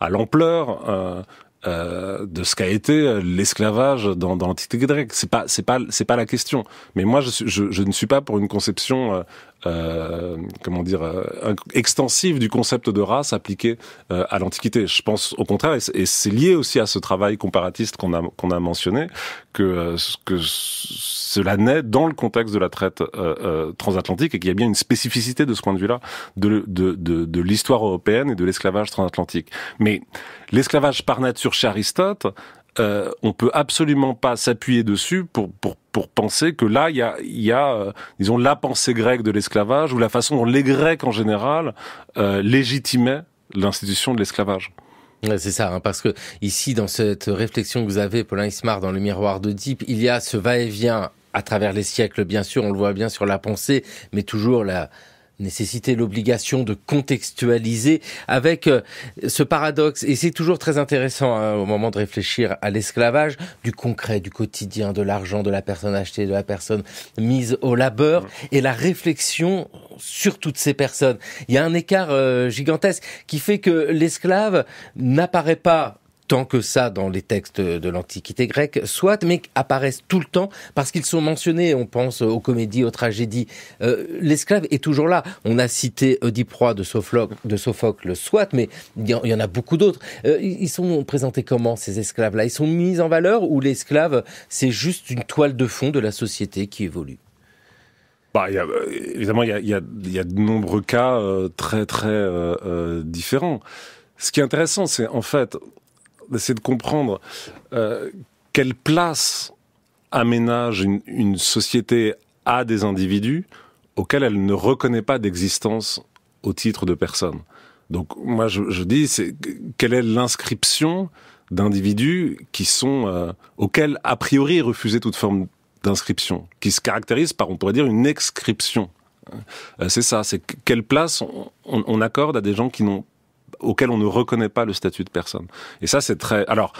à l'ampleur euh, de ce qu'a été euh, l'esclavage dans, dans l'Antiquité grecque. C'est pas c'est pas c'est pas la question. Mais moi je, je, ne suis pas pour une conception euh, euh, comment dire, euh, extensive du concept de race appliqué euh, à l'Antiquité. Je pense au contraire, et c'est lié aussi à ce travail comparatiste qu'on a, qu'on a mentionné, que, que cela naît dans le contexte de la traite transatlantique et qu'il y a bien une spécificité de ce point de vue-là de, de, de, de l'histoire européenne et de l'esclavage transatlantique. Mais l'esclavage par nature chez Aristote, on euh, on peut absolument pas s'appuyer dessus pour, pour, penser que là, il y a, y a euh, disons, la pensée grecque de l'esclavage ou la façon dont les Grecs, en général, euh, légitimaient l'institution de l'esclavage. C'est ça, hein, parce que ici, dans cette réflexion que vous avez, Paulin Ismar, dans le miroir de il y a ce va-et-vient à travers les siècles, bien sûr, on le voit bien sur la pensée, mais toujours la, nécessité, l'obligation de contextualiser avec euh, ce paradoxe. Et c'est toujours très intéressant hein, au moment de réfléchir à l'esclavage, du concret, du quotidien, de l'argent, de la personne achetée, de la personne mise au labeur, et la réflexion sur toutes ces personnes. Il y a un écart euh, gigantesque qui fait que l'esclave n'apparaît pas tant que ça dans les textes de l'Antiquité grecque, soit, mais apparaissent tout le temps parce qu'ils sont mentionnés. On pense aux comédies, aux tragédies. Euh, l'esclave est toujours là. On a cité Oedipe de Sophocle, de soit, mais il y, en a beaucoup d'autres. Euh, ils sont présentés comment, ces esclaves-là Ils sont mis en valeur ou l'esclave, c'est juste une toile de fond de la société qui évolue bah, évidemment, il y a, de nombreux cas euh, très très différents. Ce qui est intéressant, c'est en fait, c'est de comprendre euh, quelle place aménage une, société à des individus auxquels elle ne reconnaît pas d'existence au titre de personne. Donc moi je, dis, c'est quelle est l'inscription d'individus qui sont euh, auxquels a priori est toute forme d'inscription, qui se caractérise par, on pourrait dire, une inscription. Euh, c'est ça, c'est quelle place on accorde à des gens qui n'ont auxquels on ne reconnaît pas le statut de personne. Et ça, c'est très... Alors,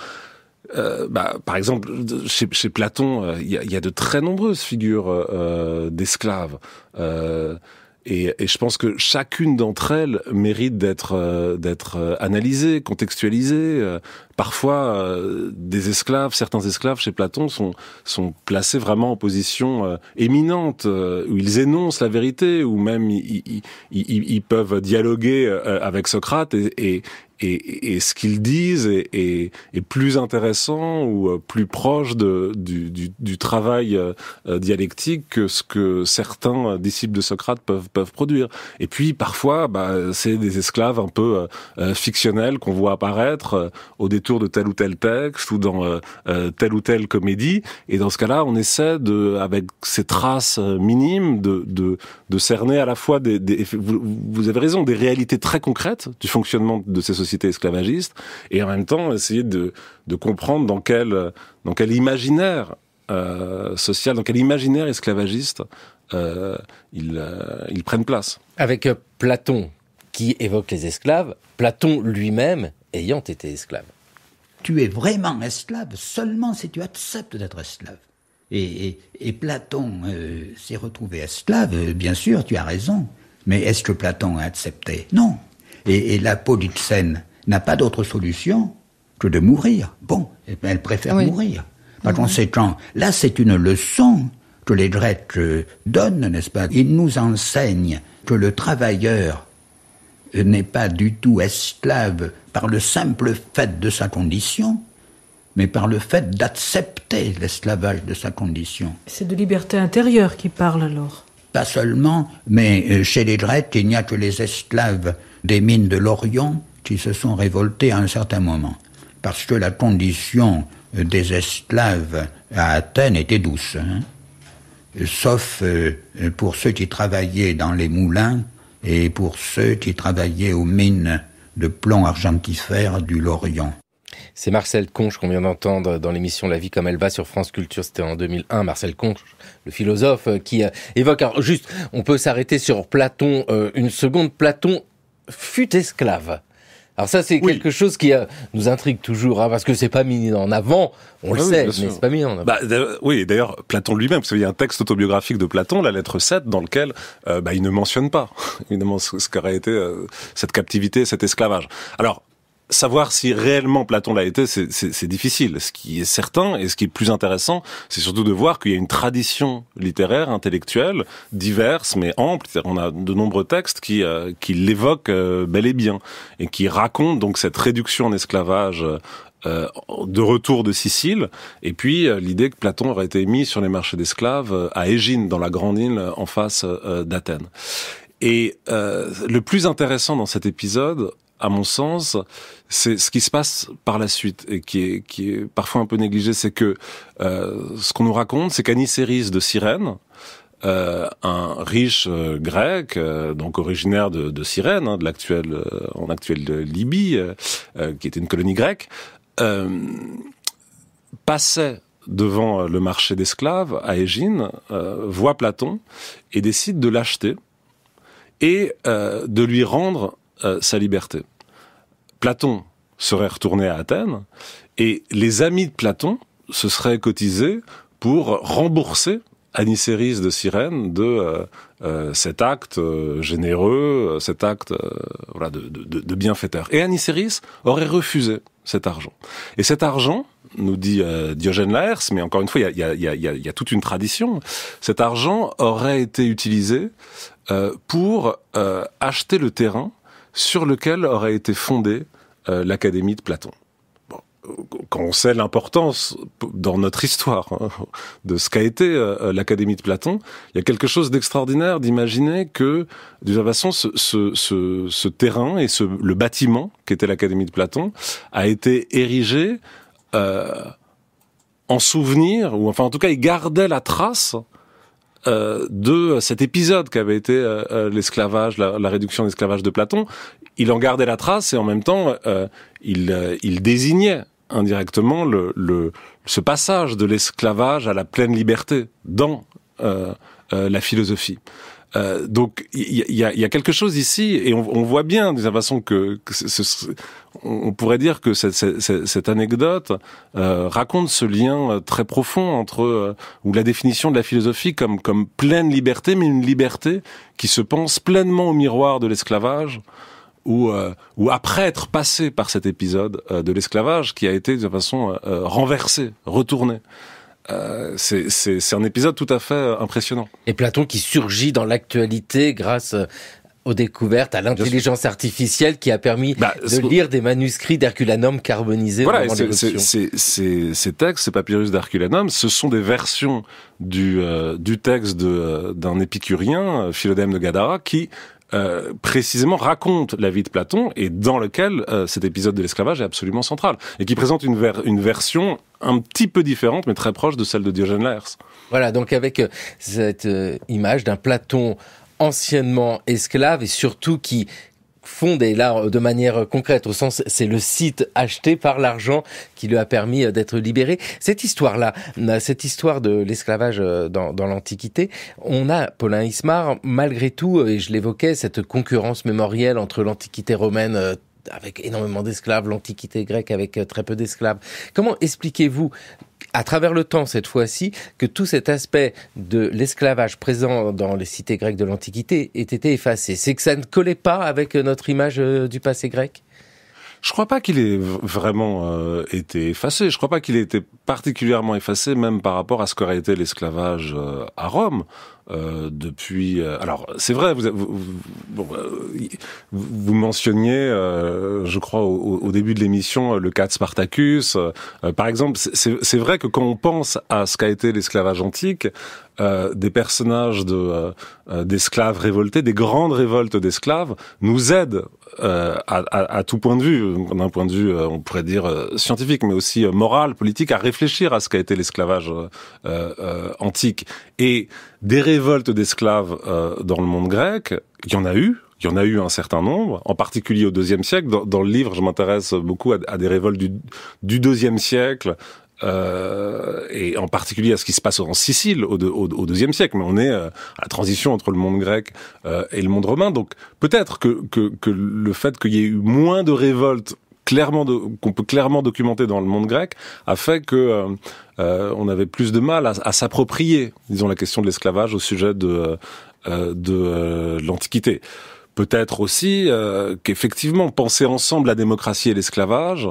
euh, bah, par exemple, chez, Platon, euh, il y, a de très nombreuses figures euh, d'esclaves. Et, je pense que chacune d'entre elles mérite d'être euh, d'être euh, analysée, contextualisée. Euh, parfois, des esclaves, certains esclaves chez Platon sont sont placés vraiment en position éminente où ils énoncent la vérité, ou même ils, peuvent dialoguer avec Socrate et, et, et, ce qu'ils disent est, est, est, plus intéressant ou euh, plus proche de, du, du, du, travail euh, euh, dialectique que ce que certains disciples de Socrate peuvent, peuvent produire. Et puis parfois, bah, c'est des esclaves un peu fictionnels qu'on voit apparaître au détour de tel ou tel texte ou dans euh, telle ou telle comédie. Et dans ce cas-là, on essaie de, avec ces traces minimes, de, de, de cerner à la fois des, vous avez raison, des réalités très concrètes du fonctionnement de ces sociétés esclavagiste, et en même temps essayer de, comprendre dans quel, dans quel imaginaire euh, social, dans quel imaginaire esclavagiste euh, ils, euh, prennent place. Avec Platon qui évoque les esclaves, Platon lui-même ayant été esclave. Tu es vraiment esclave seulement si tu acceptes d'être esclave. Et, Platon s'est retrouvé esclave, bien sûr, tu as raison. Mais est-ce que Platon a accepté Non et, et la Politsène n'a pas d'autre solution que de mourir. Bon, eh ben, elle préfère mourir. Par conséquent, là, c'est une leçon que les Grecs euh, donnent, n'est-ce pas Ils nous enseignent que le travailleur n'est pas du tout esclave par le simple fait de sa condition, mais par le fait d'accepter l'esclavage de sa condition. C'est de liberté intérieure qui parle alors. Pas seulement, mais euh, chez les Grecs, il n'y a que les esclaves des mines de l'Orient qui se sont révoltées à un certain moment, parce que la condition euh, des esclaves à Athènes était douce, hein. sauf euh, euh, pour ceux qui travaillaient dans les moulins et pour ceux qui travaillaient aux mines de plomb argentifère du Lorient. C'est Marcel Conche qu'on vient d'entendre dans l'émission La vie comme elle va sur France Culture, c'était en 2001. Marcel Conche, le philosophe qui évoque. Alors juste, on peut s'arrêter sur Platon une seconde. Platon fut esclave. Alors ça, c'est quelque chose qui euh, nous intrigue toujours, hein, parce que c'est pas mis en avant, on le ah sait, mais c'est pas mis en avant. Bah, oui, d'ailleurs, Platon lui-même, parce qu'il y a un texte autobiographique de Platon, la lettre 7, dans lequel euh, bah, il ne mentionne pas évidemment ce, ce qu'aurait été euh, cette captivité, cet esclavage. Alors, savoir si réellement Platon l'a été, c'est difficile. Ce qui est certain et ce qui est plus intéressant, c'est surtout de voir qu'il y a une tradition littéraire, intellectuelle, diverse mais ample. On a de nombreux textes qui, euh, qui l'évoquent euh, bel et bien et qui racontent donc cette réduction en esclavage euh, de retour de Sicile, et puis l'idée que Platon aurait été mis sur les marchés d'esclaves à Égine, dans la grande île en face d'Athènes. Et le plus intéressant dans cet épisode, à mon sens, c'est ce qui se passe par la suite et qui est, qui est parfois un peu négligé, c'est que euh, ce qu'on nous raconte, c'est qu'Anicéris de Cyrène, euh, un riche euh, grec, donc originaire de, de Cyrène, hein, de l'actuelle, en actuelle Libye, qui était une colonie grecque, passait devant le marché d'esclaves à Égine, voit Platon et décide de l'acheter et de lui rendre euh, sa liberté. Platon serait retourné à Athènes et les amis de Platon se seraient cotisés pour rembourser Anicéris de Cyrène de euh, euh, cet acte généreux, cet acte voilà, de, de, de, bienfaiteur. Et Anicéris aurait refusé cet argent. Et cet argent, nous dit Diogène Laërce, mais encore une fois, il y, y a, toute une tradition, cet argent aurait été utilisé pour acheter le terrain sur lequel aurait été fondée euh, l'Académie de Platon. quand on sait l'importance dans notre histoire hein, de ce qu'a été euh, euh, l'Académie de Platon, il y a quelque chose d'extraordinaire d'imaginer que, de façon, ce, terrain et le bâtiment était l'Académie de Platon a été érigé en souvenir, ou enfin en tout cas il gardait la trace euh, de cet épisode qu'avait été euh, euh, l'esclavage, la, réduction de l'esclavage de Platon, il en gardait la trace et en même temps, il, désignait indirectement le, ce passage de l'esclavage à la pleine liberté dans la philosophie. Euh, donc il y, a, quelque chose ici, et on, voit bien de façon que, on pourrait dire que cette, anecdote euh, raconte ce lien euh, très profond entre ou la définition de la philosophie comme comme pleine liberté, mais une liberté qui se pense pleinement au miroir de l'esclavage ou, après être passé par cet épisode de l'esclavage qui a été de façon renversé, retourné. Euh, c'est un épisode tout à fait euh, impressionnant. Et Platon qui surgit dans l'actualité grâce euh, aux découvertes, à l'intelligence artificielle qui a permis bah, de lire des manuscrits d'Herculanum carbonisés. Voilà, ces textes, ces papyrus d'Herculanum, ce sont des versions du, du texte d'un épicurien, Philodème de Gadara, qui euh, précisément raconte la vie de Platon et dans lequel euh, cet épisode de l'esclavage est absolument central et qui présente une, une version un petit peu différente mais très proche de celle de Diogène Laërce. Voilà, donc avec euh, cette image d'un Platon anciennement esclave et surtout qui fondé là, de manière concrète, au sens c'est le site acheté par l'argent qui lui a permis euh, d'être libéré. Cette histoire-là, euh, cette histoire de l'esclavage euh, dans l'Antiquité, on a, Paulin Ismar, malgré tout, et je l'évoquais, cette concurrence mémorielle entre l'Antiquité romaine avec énormément d'esclaves, l'Antiquité grecque avec très peu d'esclaves. Comment expliquez-vous à travers le temps cette fois-ci, que tout cet aspect de l'esclavage présent dans les cités grecques de l'Antiquité ait été effacé. C'est que ça ne collait pas avec euh, notre image euh, du passé grec je crois pas qu'il ait vraiment euh, été effacé. Je crois pas qu'il ait été particulièrement effacé, même par rapport à ce qu'aurait été l'esclavage euh, à Rome. Euh, depuis. Euh, alors, c'est vrai, vous, vous, mentionniez, je crois, au, début de l'émission, le cas de Spartacus. par exemple, c'est vrai que quand on pense à ce qu'a été l'esclavage antique, des personnages d'esclaves révoltés, des grandes révoltes d'esclaves, nous aident à, à, à, tout point de vue, d'un point de vue, on pourrait dire, scientifique, mais aussi moral, politique, à réfléchir réfléchir à ce qu'a été l'esclavage euh, euh, antique. Et des révoltes d'esclaves euh, dans le monde grec, il y en a eu, il y en a eu un certain nombre, en particulier au deuxième siècle. Dans, le livre, je m'intéresse beaucoup à, des révoltes du, deuxième siècle. et en particulier à ce qui se passe en Sicile au, deuxième siècle, mais on est à la transition entre le monde grec et le monde romain. Donc peut-être que, que le fait qu'il y ait eu moins de révoltes clairement qu'on peut clairement documenter dans le monde grec a fait que euh, euh, on avait plus de mal à, s'approprier, disons, la question de l'esclavage au sujet de euh, de, l'Antiquité. Peut-être aussi qu'effectivement penser ensemble la démocratie et l'esclavage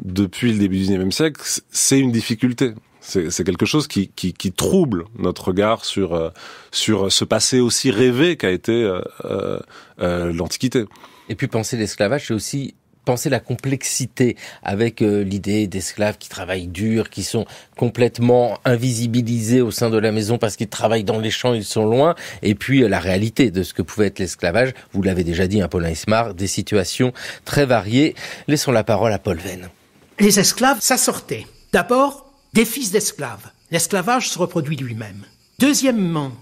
depuis le début du XIXe siècle, c'est une difficulté. C'est quelque chose qui, qui, qui, trouble notre regard sur, sur ce passé aussi rêvé qu'a été l'Antiquité. Et puis penser l'esclavage, c'est aussi penser la complexité avec euh, l'idée d'esclaves qui travaillent dur, qui sont complètement invisibilisés au sein de la maison parce qu'ils travaillent dans les champs, ils sont loin, et puis euh, la réalité de ce que pouvait être l'esclavage. Vous l'avez déjà dit, à hein, Paulin Ismar, des situations très variées. Laissons la parole à Paul Venn. Les esclaves, ça sortait. D'abord, des fils d'esclaves. L'esclavage se reproduit lui-même. Deuxièmement,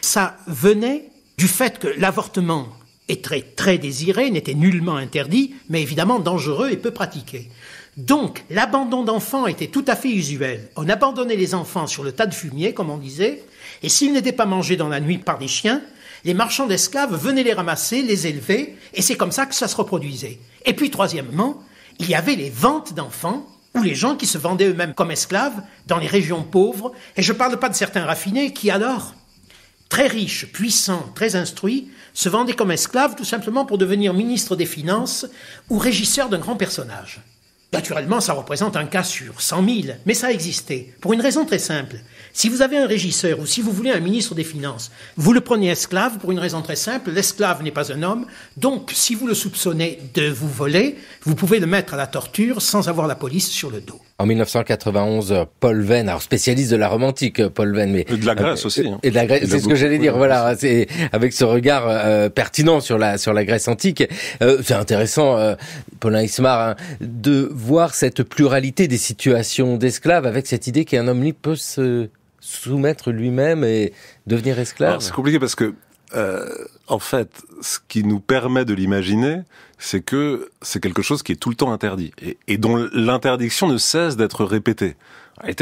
ça venait du fait que l'avortement est très, très désiré, n'était nullement interdit, mais évidemment dangereux et peu pratiqué. Donc, l'abandon d'enfants était tout à fait usuel. On abandonnait les enfants sur le tas de fumier, comme on disait, et s'ils n'étaient pas mangés dans la nuit par des chiens, les marchands d'esclaves venaient les ramasser, les élever, et c'est comme ça que ça se reproduisait. Et puis, troisièmement, il y avait les ventes d'enfants, ou les gens qui se vendaient eux-mêmes comme esclaves dans les régions pauvres, et je ne parle pas de certains raffinés qui alors très riche, puissant, très instruit, se vendait comme esclave tout simplement pour devenir ministre des Finances ou régisseur d'un grand personnage. Naturellement, ça représente un cas sur 100 000, mais ça existait, pour une raison très simple. Si vous avez un régisseur ou si vous voulez un ministre des Finances, vous le prenez esclave pour une raison très simple, l'esclave n'est pas un homme, donc si vous le soupçonnez de vous voler, vous pouvez le mettre à la torture sans avoir la police sur le dos en 1991, Paul Venn, alors spécialiste de la romantique, euh, Paul Venn, mais de la Grèce euh, aussi. Hein. Et de la Grèce, c'est ce que j'allais dire. Voilà, c'est avec ce regard euh, pertinent sur la sur la Grèce antique. c'est intéressant, Paulin Ismar, hein, de voir cette pluralité des situations d'esclaves avec cette idée qu'un homme libre peut se soumettre lui-même et devenir esclave. C'est compliqué parce que en fait, ce qui nous permet de l'imaginer, c'est que c'est quelque chose qui est tout le temps interdit et, dont l'interdiction ne cesse d'être répétée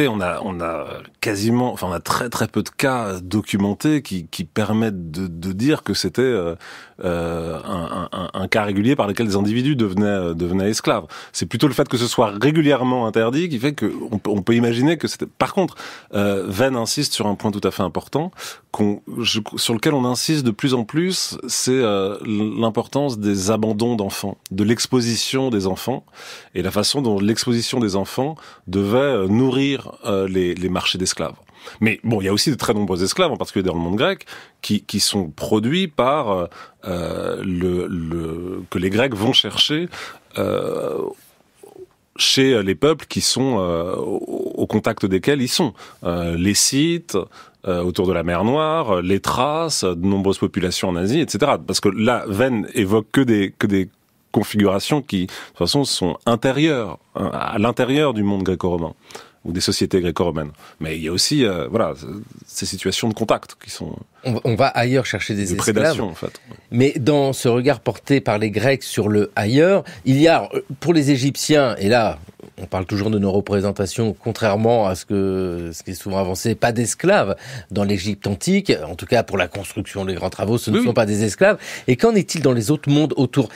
on a, on a quasiment, enfin, on a très très peu de cas documentés qui, qui permettent de, de dire que c'était euh, euh un, un, un, cas régulier par lequel des individus devenaient, euh, devenaient esclaves. C'est plutôt le fait que ce soit régulièrement interdit qui fait qu'on on peut imaginer que c'était. Par contre, euh, Venn insiste sur un point tout à fait important, je, sur lequel on insiste de plus en plus, c'est euh, l'importance des abandons d'enfants, de l'exposition des enfants et la façon dont l'exposition des enfants devait nourrir euh, les, marchés d'esclaves. Mais bon, il y a aussi de très nombreux esclaves, en particulier dans le monde grec, qui, sont produits par euh, euh, le, que les Grecs vont chercher chez les peuples qui sont au contact desquels ils sont. les sites autour de la mer Noire, les traces, de nombreuses populations en Asie, etc. Parce que là, Venn évoque que des, que des configurations qui, de toute façon, sont intérieures, hein, à l'intérieur du monde gréco-romain ou des sociétés gréco-romaines. Mais il y a aussi euh, voilà, ces situations de contact qui sont... On, va ailleurs chercher des de en fait. Mais dans ce regard porté par les Grecs sur le ailleurs, il y a, euh, pour les Égyptiens, et là, on parle toujours de nos représentations, contrairement à ce, que, ce qui est souvent avancé, pas d'esclaves dans l'Égypte antique, en tout cas pour la construction des grands travaux, ce ne sont pas des esclaves. Et qu'en est-il dans les autres mondes autour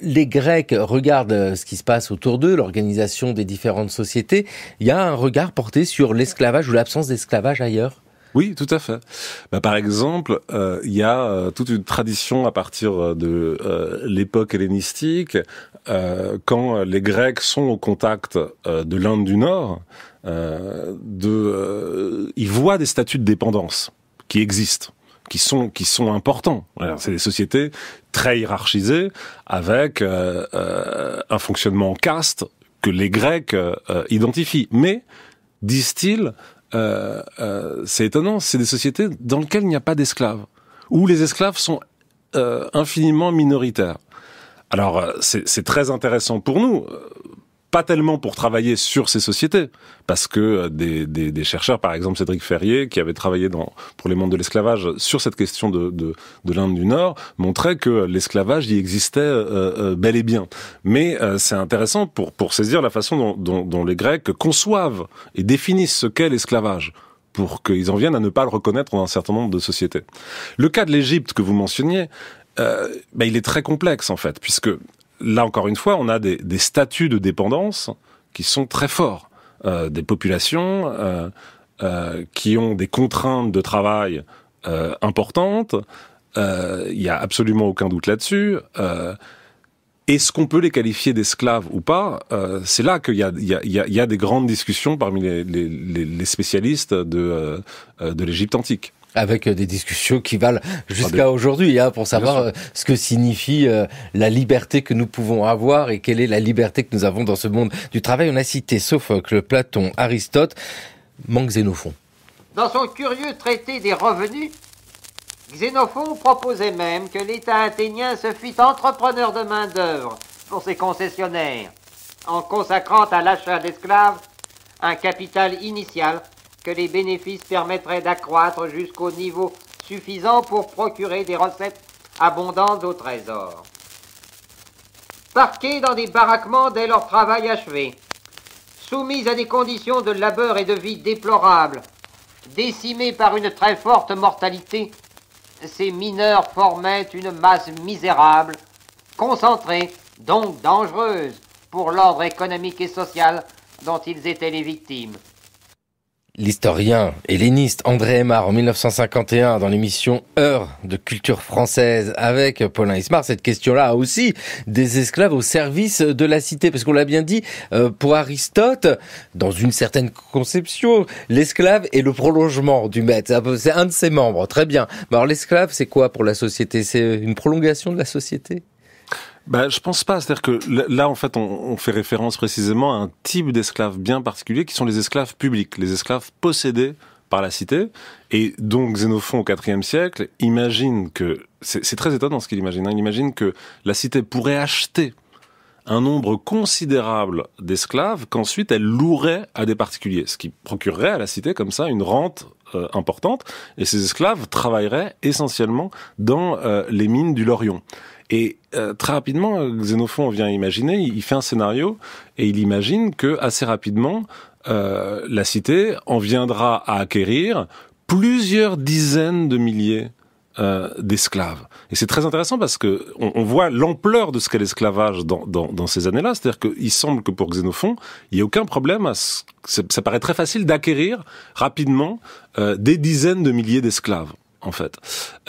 Les Grecs regardent ce qui se passe autour d'eux, l'organisation des différentes sociétés. Il y a un regard porté sur l'esclavage ou l'absence d'esclavage ailleurs oui, tout à fait. Bah, par exemple, euh, il y a euh, toute une tradition à partir euh, de l'époque hellénistique, quand les Grecs sont au contact de l'Inde du Nord, de, ils voient des statuts de dépendance qui existent qui sont qui sont importants. C'est des sociétés très hiérarchisées avec un fonctionnement caste que les Grecs identifient. Mais disent-ils, euh, euh, c'est étonnant, c'est des sociétés dans lesquelles il n'y a pas d'esclaves, où les esclaves sont euh, infiniment minoritaires. Alors, c'est très intéressant pour nous pas tellement pour travailler sur ces sociétés, parce que euh, des, chercheurs, par exemple Cédric Ferrier, qui avait travaillé dans, pour les mondes de l'esclavage sur cette question de, l'Inde du Nord, montrait que l'esclavage y existait euh, euh, bel et bien. Mais c'est intéressant pour, pour saisir la façon dont, les Grecs conçoivent et définissent ce qu'est l'esclavage pour qu'ils en viennent à ne pas le reconnaître dans un certain nombre de sociétés. Le cas de l'Égypte que vous mentionniez, ben, il est très complexe en fait, puisque là encore une fois, on a des, statuts de dépendance qui sont très forts. Euh, des populations euh, euh, qui ont des contraintes de travail importantes. Il n'y a absolument aucun doute là-dessus. est-ce qu'on peut les qualifier d'esclaves ou pas C'est là qu'il y, a, des grandes discussions parmi les, spécialistes de l'Égypte antique. Avec euh, des discussions qui valent jusqu'à ah, aujourd'hui hein, pour savoir euh, ce que signifie euh, la liberté que nous pouvons avoir et quelle est la liberté que nous avons dans ce monde du travail. On a cité Sophocle, Platon, Aristote, manque Xénophon. Dans son curieux traité des revenus, Xénophon proposait même que l'État athénien se fît entrepreneur de main-d'œuvre pour ses concessionnaires, en consacrant à l'achat d'esclaves un capital initial que les bénéfices permettraient d'accroître jusqu'au niveau suffisant pour procurer des recettes abondantes au trésor. Parqués dans des baraquements dès leur travail achevé, soumis à des conditions de labeur et de vie déplorables, décimés par une très forte mortalité, ces mineurs formaient une masse misérable, concentrée, donc dangereuse, pour l'ordre économique et social dont ils étaient les victimes. L'historien helléniste André Aymar en 1951 dans l'émission Heure de culture française avec Paulin Ismar, cette question-là a aussi des esclaves au service de la cité. Parce qu'on l'a bien dit, euh, pour Aristote, dans une certaine conception, l'esclave est le prolongement du maître. C'est un de ses membres, très bien. Mais alors l'esclave, c'est quoi pour la société C'est une prolongation de la société je bah, Je pense pas. C'est-à-dire que là, en fait, on, fait référence précisément à un type d'esclaves bien particulier qui sont les esclaves publics, les esclaves possédés par la cité. Et donc, Xénophon, au IVe siècle, imagine que... C'est très étonnant ce qu'il imagine. Hein. il imagine que la cité pourrait acheter un nombre considérable d'esclaves qu'ensuite elle louerait à des particuliers, ce qui procurerait à la cité comme ça une rente euh, importante, et ces esclaves travailleraient essentiellement dans euh, les mines du Lorient. Et euh, très rapidement, Xénophon vient imaginer, il fait un scénario et il imagine que assez rapidement, euh, la cité en viendra à acquérir plusieurs dizaines de milliers euh, d'esclaves. Et c'est très intéressant parce que on, voit l'ampleur de ce qu'est l'esclavage dans, ces années-là. C'est-à-dire qu'il semble que pour Xénophon, il n'y a aucun problème. À ça paraît très facile d'acquérir rapidement des dizaines de milliers d'esclaves en fait.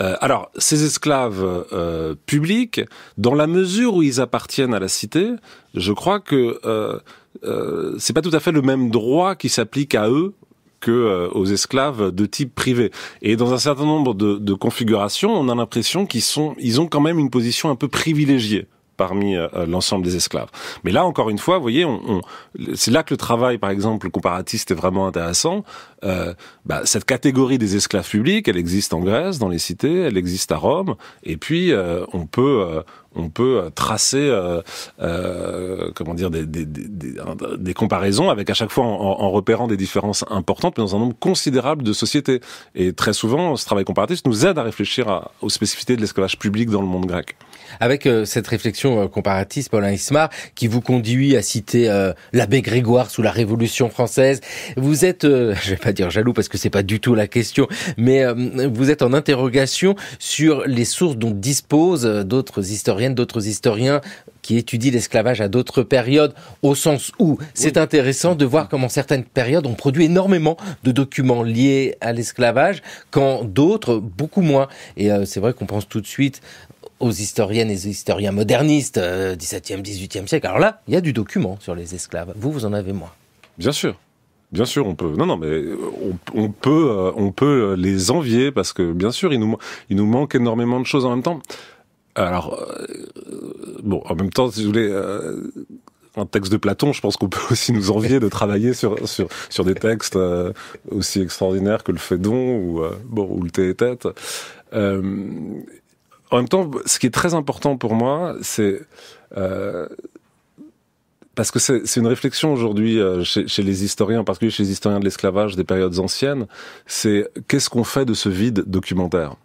Euh, alors, ces esclaves euh, publics, dans la mesure où ils appartiennent à la cité, je crois que euh, euh c'est pas tout à fait le même droit qui s'applique à eux que aux esclaves de type privé. Et dans un certain nombre de, configurations, on a l'impression qu'ils sont, ils ont quand même une position un peu privilégiée parmi l'ensemble des esclaves. Mais là, encore une fois, vous voyez, c'est là que le travail, par exemple, comparatiste est vraiment intéressant. Euh, bah, cette catégorie des esclaves publics, elle existe en Grèce, dans les cités, elle existe à Rome, et puis euh, on peut euh, on peut tracer comment dire des, comparaisons avec à chaque fois en, repérant des différences importantes, mais dans un nombre considérable de sociétés. Et très souvent, ce travail comparatif nous aide à réfléchir aux spécificités de l'esclavage public dans le monde grec. Avec cette réflexion comparatiste, Paulin Ismar, qui vous conduit à citer l'abbé Grégoire sous la Révolution française, vous êtes, je vais pas dire jaloux parce que c'est pas du tout la question, mais euh, vous êtes en interrogation sur les sources dont disposent euh, d'autres historiennes, d'autres historiens qui étudient l'esclavage à d'autres périodes, au sens où c'est intéressant de voir comment certaines périodes ont produit énormément de documents liés à l'esclavage, quand d'autres beaucoup moins. Et euh, c'est vrai qu'on pense tout de suite aux historiennes et aux historiens modernistes, 17e, 18e siècle. Alors là, il y a du document sur les esclaves. Vous, vous en avez moins. Bien sûr. Bien sûr, on peut. Non, non, mais euh, on, peut, euh, on peut euh, les envier parce que bien sûr, il nous, il nous manque énormément de choses en même temps. Alors, bon, en même temps, si vous voulez. un texte de Platon, je pense qu'on peut aussi nous envier de travailler sur sur sur des textes aussi extraordinaires que le Phédon ou bon ou le Théétète. en même temps, ce qui est très important pour moi, c'est parce que c'est une réflexion aujourd'hui euh, chez, chez, les historiens, en particulier chez les historiens de l'esclavage des périodes anciennes, c'est qu'est-ce qu'on fait de ce vide documentaire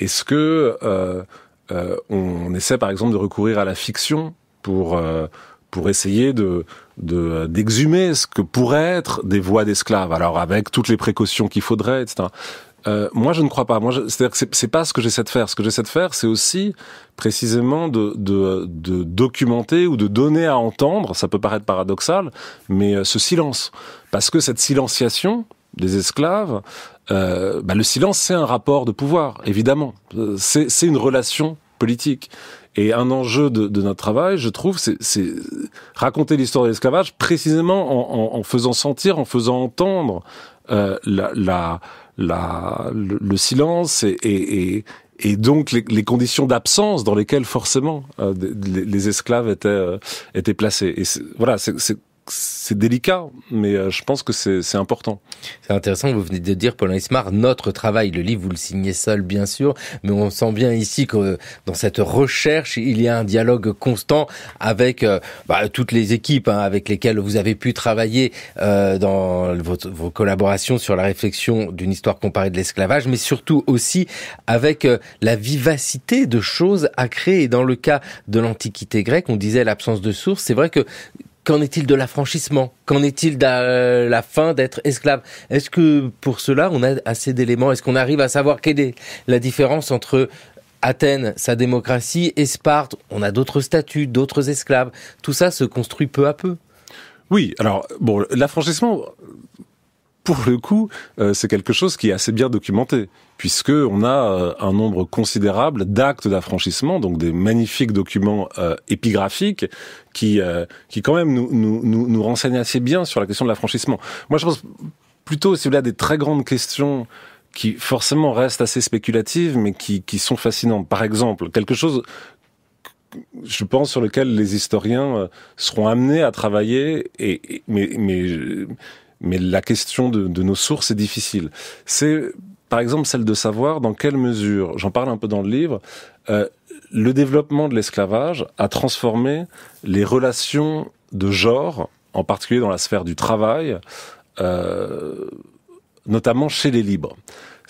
Est-ce que euh, euh, on, essaie par exemple de recourir à la fiction pour pour essayer de d'exhumer ce que pourraient être des voies d'esclaves, alors avec toutes les précautions qu'il faudrait, etc. Euh, moi, je ne crois pas. Moi, c'est-à-dire que c'est pas ce que j'essaie de faire. Ce que j'essaie de faire, c'est aussi précisément de, de, de, documenter ou de donner à entendre. Ça peut paraître paradoxal, mais euh, ce silence, parce que cette silenciation des esclaves, euh, bah, le silence, c'est un rapport de pouvoir, évidemment. Euh, c'est une relation politique. Et un enjeu de, de, notre travail, je trouve, c'est raconter l'histoire de l'esclavage précisément en, en, en, faisant sentir, en faisant entendre euh, la, la, le, silence et, donc les, conditions d'absence dans lesquelles forcément euh, les, esclaves étaient euh, étaient placés. Et voilà, c'est c'est délicat, mais euh, je pense que c'est important. C'est intéressant, vous venez de dire, paul Ismar, notre travail, le livre, vous le signez seul, bien sûr, mais on sent bien ici que euh, dans cette recherche, il y a un dialogue constant avec euh, bah, toutes les équipes hein, avec lesquelles vous avez pu travailler dans vos, collaborations sur la réflexion d'une histoire comparée de l'esclavage, mais surtout aussi avec la vivacité de choses à créer. dans le cas de l'Antiquité grecque, on disait l'absence de sources. C'est vrai que Qu'en est-il de l'affranchissement Qu'en est-il de la euh, fin d'être esclave Est-ce que pour cela, on a assez d'éléments Est-ce qu'on arrive à savoir quelle est la différence entre Athènes, sa démocratie, et Sparte, on a d'autres statuts, d'autres esclaves. Tout ça se construit peu à peu. Oui, alors, bon, l'affranchissement, pour le coup, euh, c'est quelque chose qui est assez bien documenté, puisque on a euh, un nombre considérable d'actes d'affranchissement, donc des magnifiques documents euh, épigraphiques qui qui quand même nous, nous, nous renseignent assez bien sur la question de l'affranchissement. Moi, je pense plutôt si vous voulez des très grandes questions qui forcément restent assez spéculatives, mais qui qui sont fascinantes. Par exemple, quelque chose je pense sur lequel les historiens seront amenés à travailler et, mais mais mais la question de, nos sources est difficile. C'est par exemple celle de savoir dans quelle mesure, j'en parle un peu dans le livre, euh, le développement de l'esclavage a transformé les relations de genre, en particulier dans la sphère du travail, euh, notamment chez les libres.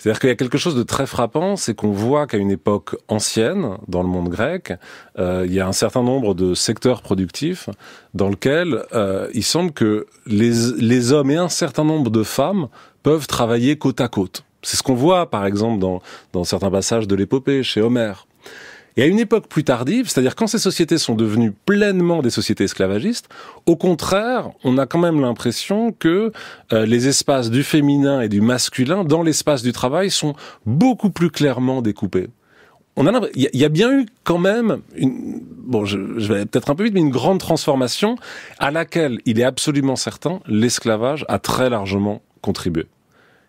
C'est-à-dire qu'il y a quelque chose de très frappant, c'est qu'on voit qu'à une époque ancienne, dans le monde grec, euh, il y a un certain nombre de secteurs productifs dans lesquels euh, il semble que les, hommes et un certain nombre de femmes peuvent travailler côte à côte. C'est ce qu'on voit, par exemple, dans certains passages de l'épopée, chez Homère. Et à une époque plus tardive, c'est-à-dire quand ces sociétés sont devenues pleinement des sociétés esclavagistes, au contraire, on a quand même l'impression que euh, les espaces du féminin et du masculin dans l'espace du travail sont beaucoup plus clairement découpés. On a il y, a bien eu quand même une, bon, je vais peut-être un peu vite, mais une grande transformation à laquelle il est absolument certain l'esclavage a très largement contribué.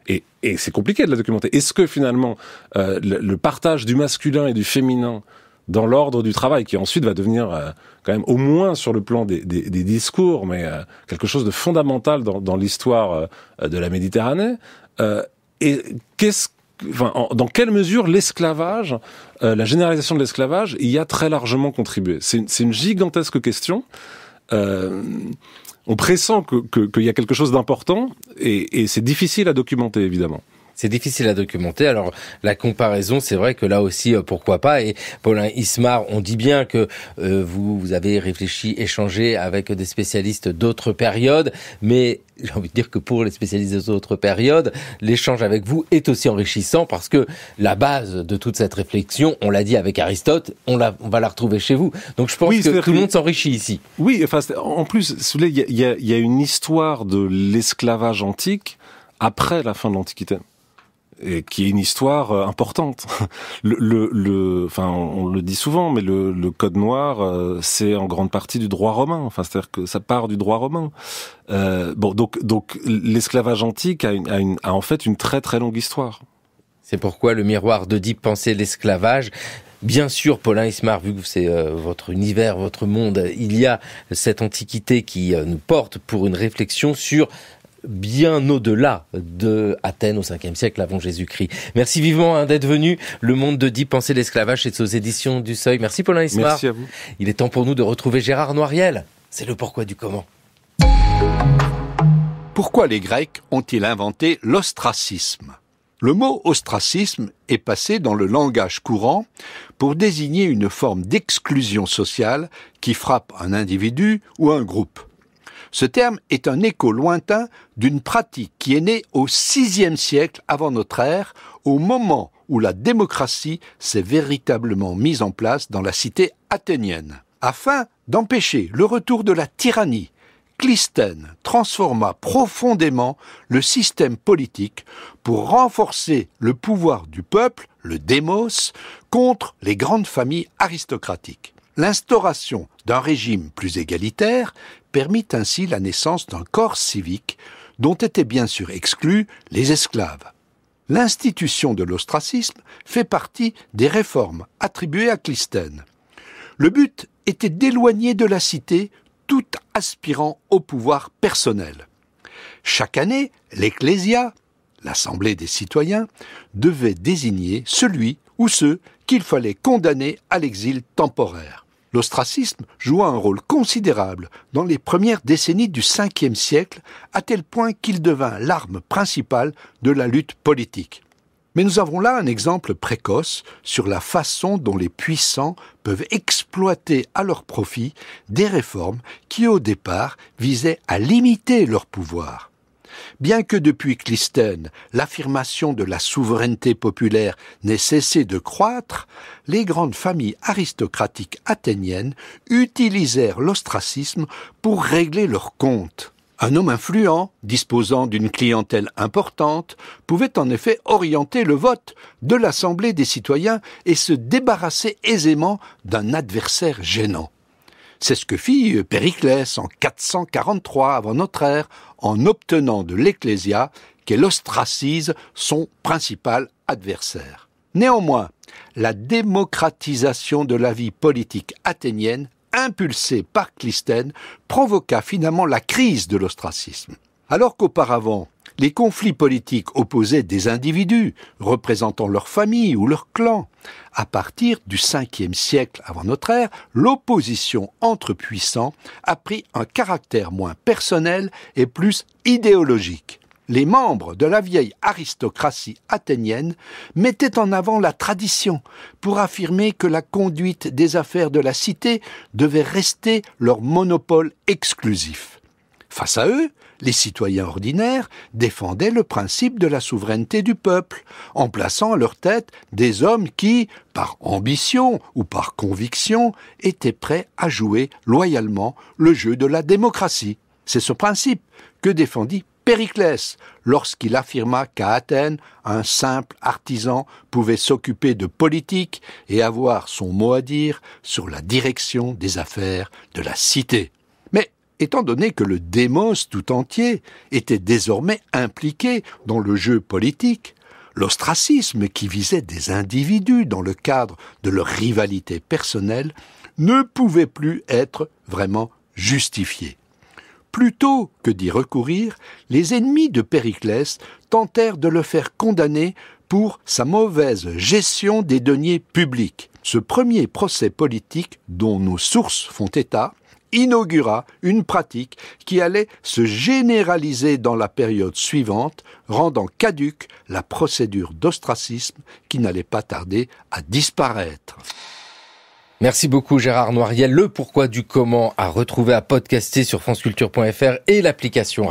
Et, c'est compliqué de la documenter. Est-ce que finalement euh, le, partage du masculin et du féminin dans l'ordre du travail, qui ensuite va devenir euh, quand même au moins sur le plan des, discours, mais euh, quelque chose de fondamental dans, l'histoire de la Méditerranée, et quest Enfin, dans quelle mesure l'esclavage, la généralisation de l'esclavage, y a très largement contribué C'est une, gigantesque question on pressent qu'il que, y a quelque chose d'important et c'est difficile à documenter évidemment. C'est difficile à documenter. Alors la comparaison, c'est vrai que là aussi, euh, pourquoi pas. Et Paulin Ismar, on dit bien que euh, vous, vous avez réfléchi, échangé avec des spécialistes d'autres périodes, mais j'ai envie de dire que pour les spécialistes d'autres périodes, l'échange avec vous est aussi enrichissant parce que la base de toute cette réflexion, on l'a dit avec Aristote, on, la, on va la retrouver chez vous. Donc je pense que tout le monde s'enrichit ici. Oui, enfin, en plus, il y, y a une histoire de l'esclavage antique après la fin de l'Antiquité et qui est une histoire euh, importante. Le, le, enfin, on, le dit souvent, mais le, code noir, euh, c'est en grande partie du droit romain. Enfin, c'est-à-dire que ça part du droit romain. Euh, bon, donc, donc, l'esclavage antique a, a, en fait une très très longue histoire. C'est pourquoi le miroir de Deep pensait l'esclavage. Bien sûr, Paulin Ismar, vu que c'est votre univers, votre monde, il y a cette antiquité qui nous porte pour une réflexion sur bien au-delà de Athènes au 5e siècle avant Jésus-Christ. Merci vivement hein, d'être venu. Le monde de dit penser l'esclavage et aux éditions du Seuil. Merci Paulin Ismar. Merci à vous. Il est temps pour nous de retrouver Gérard Noiriel. C'est le pourquoi du comment. Pourquoi les Grecs ont-ils inventé l'ostracisme Le mot ostracisme est passé dans le langage courant pour désigner une forme d'exclusion sociale qui frappe un individu ou un groupe. Ce terme est un écho lointain d'une pratique qui est née au VIe siècle avant notre ère, au moment où la démocratie s'est véritablement mise en place dans la cité athénienne. Afin d'empêcher le retour de la tyrannie, Clisthène transforma profondément le système politique pour renforcer le pouvoir du peuple, le démos, contre les grandes familles aristocratiques. L'instauration d'un régime plus égalitaire permit ainsi la naissance d'un corps civique dont étaient bien sûr exclus les esclaves. L'institution de l'ostracisme fait partie des réformes attribuées à Clisthène. Le but était d'éloigner de la cité tout aspirant au pouvoir personnel. Chaque année, l'Ecclésia, l'Assemblée des citoyens, devait désigner celui ou ceux qu'il fallait condamner à l'exil temporaire. L'ostracisme joua un rôle considérable dans les premières décennies du Ve siècle, à tel point qu'il devint l'arme principale de la lutte politique. Mais nous avons là un exemple précoce sur la façon dont les puissants peuvent exploiter à leur profit des réformes qui au départ visaient à limiter leur pouvoir. Bien que depuis Clisthène, l'affirmation de la souveraineté populaire n'ait cessé de croître, les grandes familles aristocratiques athéniennes utilisèrent l'ostracisme pour régler leurs comptes. Un homme influent, disposant d'une clientèle importante, pouvait en effet orienter le vote de l'Assemblée des citoyens et se débarrasser aisément d'un adversaire gênant. C'est ce que fit euh, Périclès en 443 avant notre ère, en obtenant de l'Ecclésia qu'elle ostracise son principal adversaire. Néanmoins, la démocratisation de la vie politique athénienne, impulsée par Clisthène, provoqua finalement la crise de l'ostracisme. Alors qu'auparavant, les conflits politiques opposaient des individus représentant leur famille ou leur clan. À partir du 5e siècle avant notre ère, l'opposition entre puissants a pris un caractère moins personnel et plus idéologique. Les membres de la vieille aristocratie athénienne mettaient en avant la tradition pour affirmer que la conduite des affaires de la cité devait rester leur monopole exclusif. Face à eux, les citoyens ordinaires défendaient le principe de la souveraineté du peuple, en plaçant à leur tête des hommes qui, par ambition ou par conviction, étaient prêts à jouer loyalement le jeu de la démocratie. C'est ce principe que défendit Périclès lorsqu'il affirma qu'à Athènes, un simple artisan pouvait s'occuper de politique et avoir son mot à dire sur la direction des affaires de la cité étant donné que le démos tout entier était désormais impliqué dans le jeu politique, l'ostracisme qui visait des individus dans le cadre de leur rivalité personnelle ne pouvait plus être vraiment justifié. Plutôt que d'y recourir, les ennemis de Périclès tentèrent de le faire condamner pour sa mauvaise gestion des deniers publics. Ce premier procès politique dont nos sources font état inaugura une pratique qui allait se généraliser dans la période suivante, rendant caduque la procédure d'ostracisme qui n'allait pas tarder à disparaître. Merci beaucoup Gérard Noiriel. Le pourquoi du comment à retrouver à podcaster sur franceculture.fr et l'application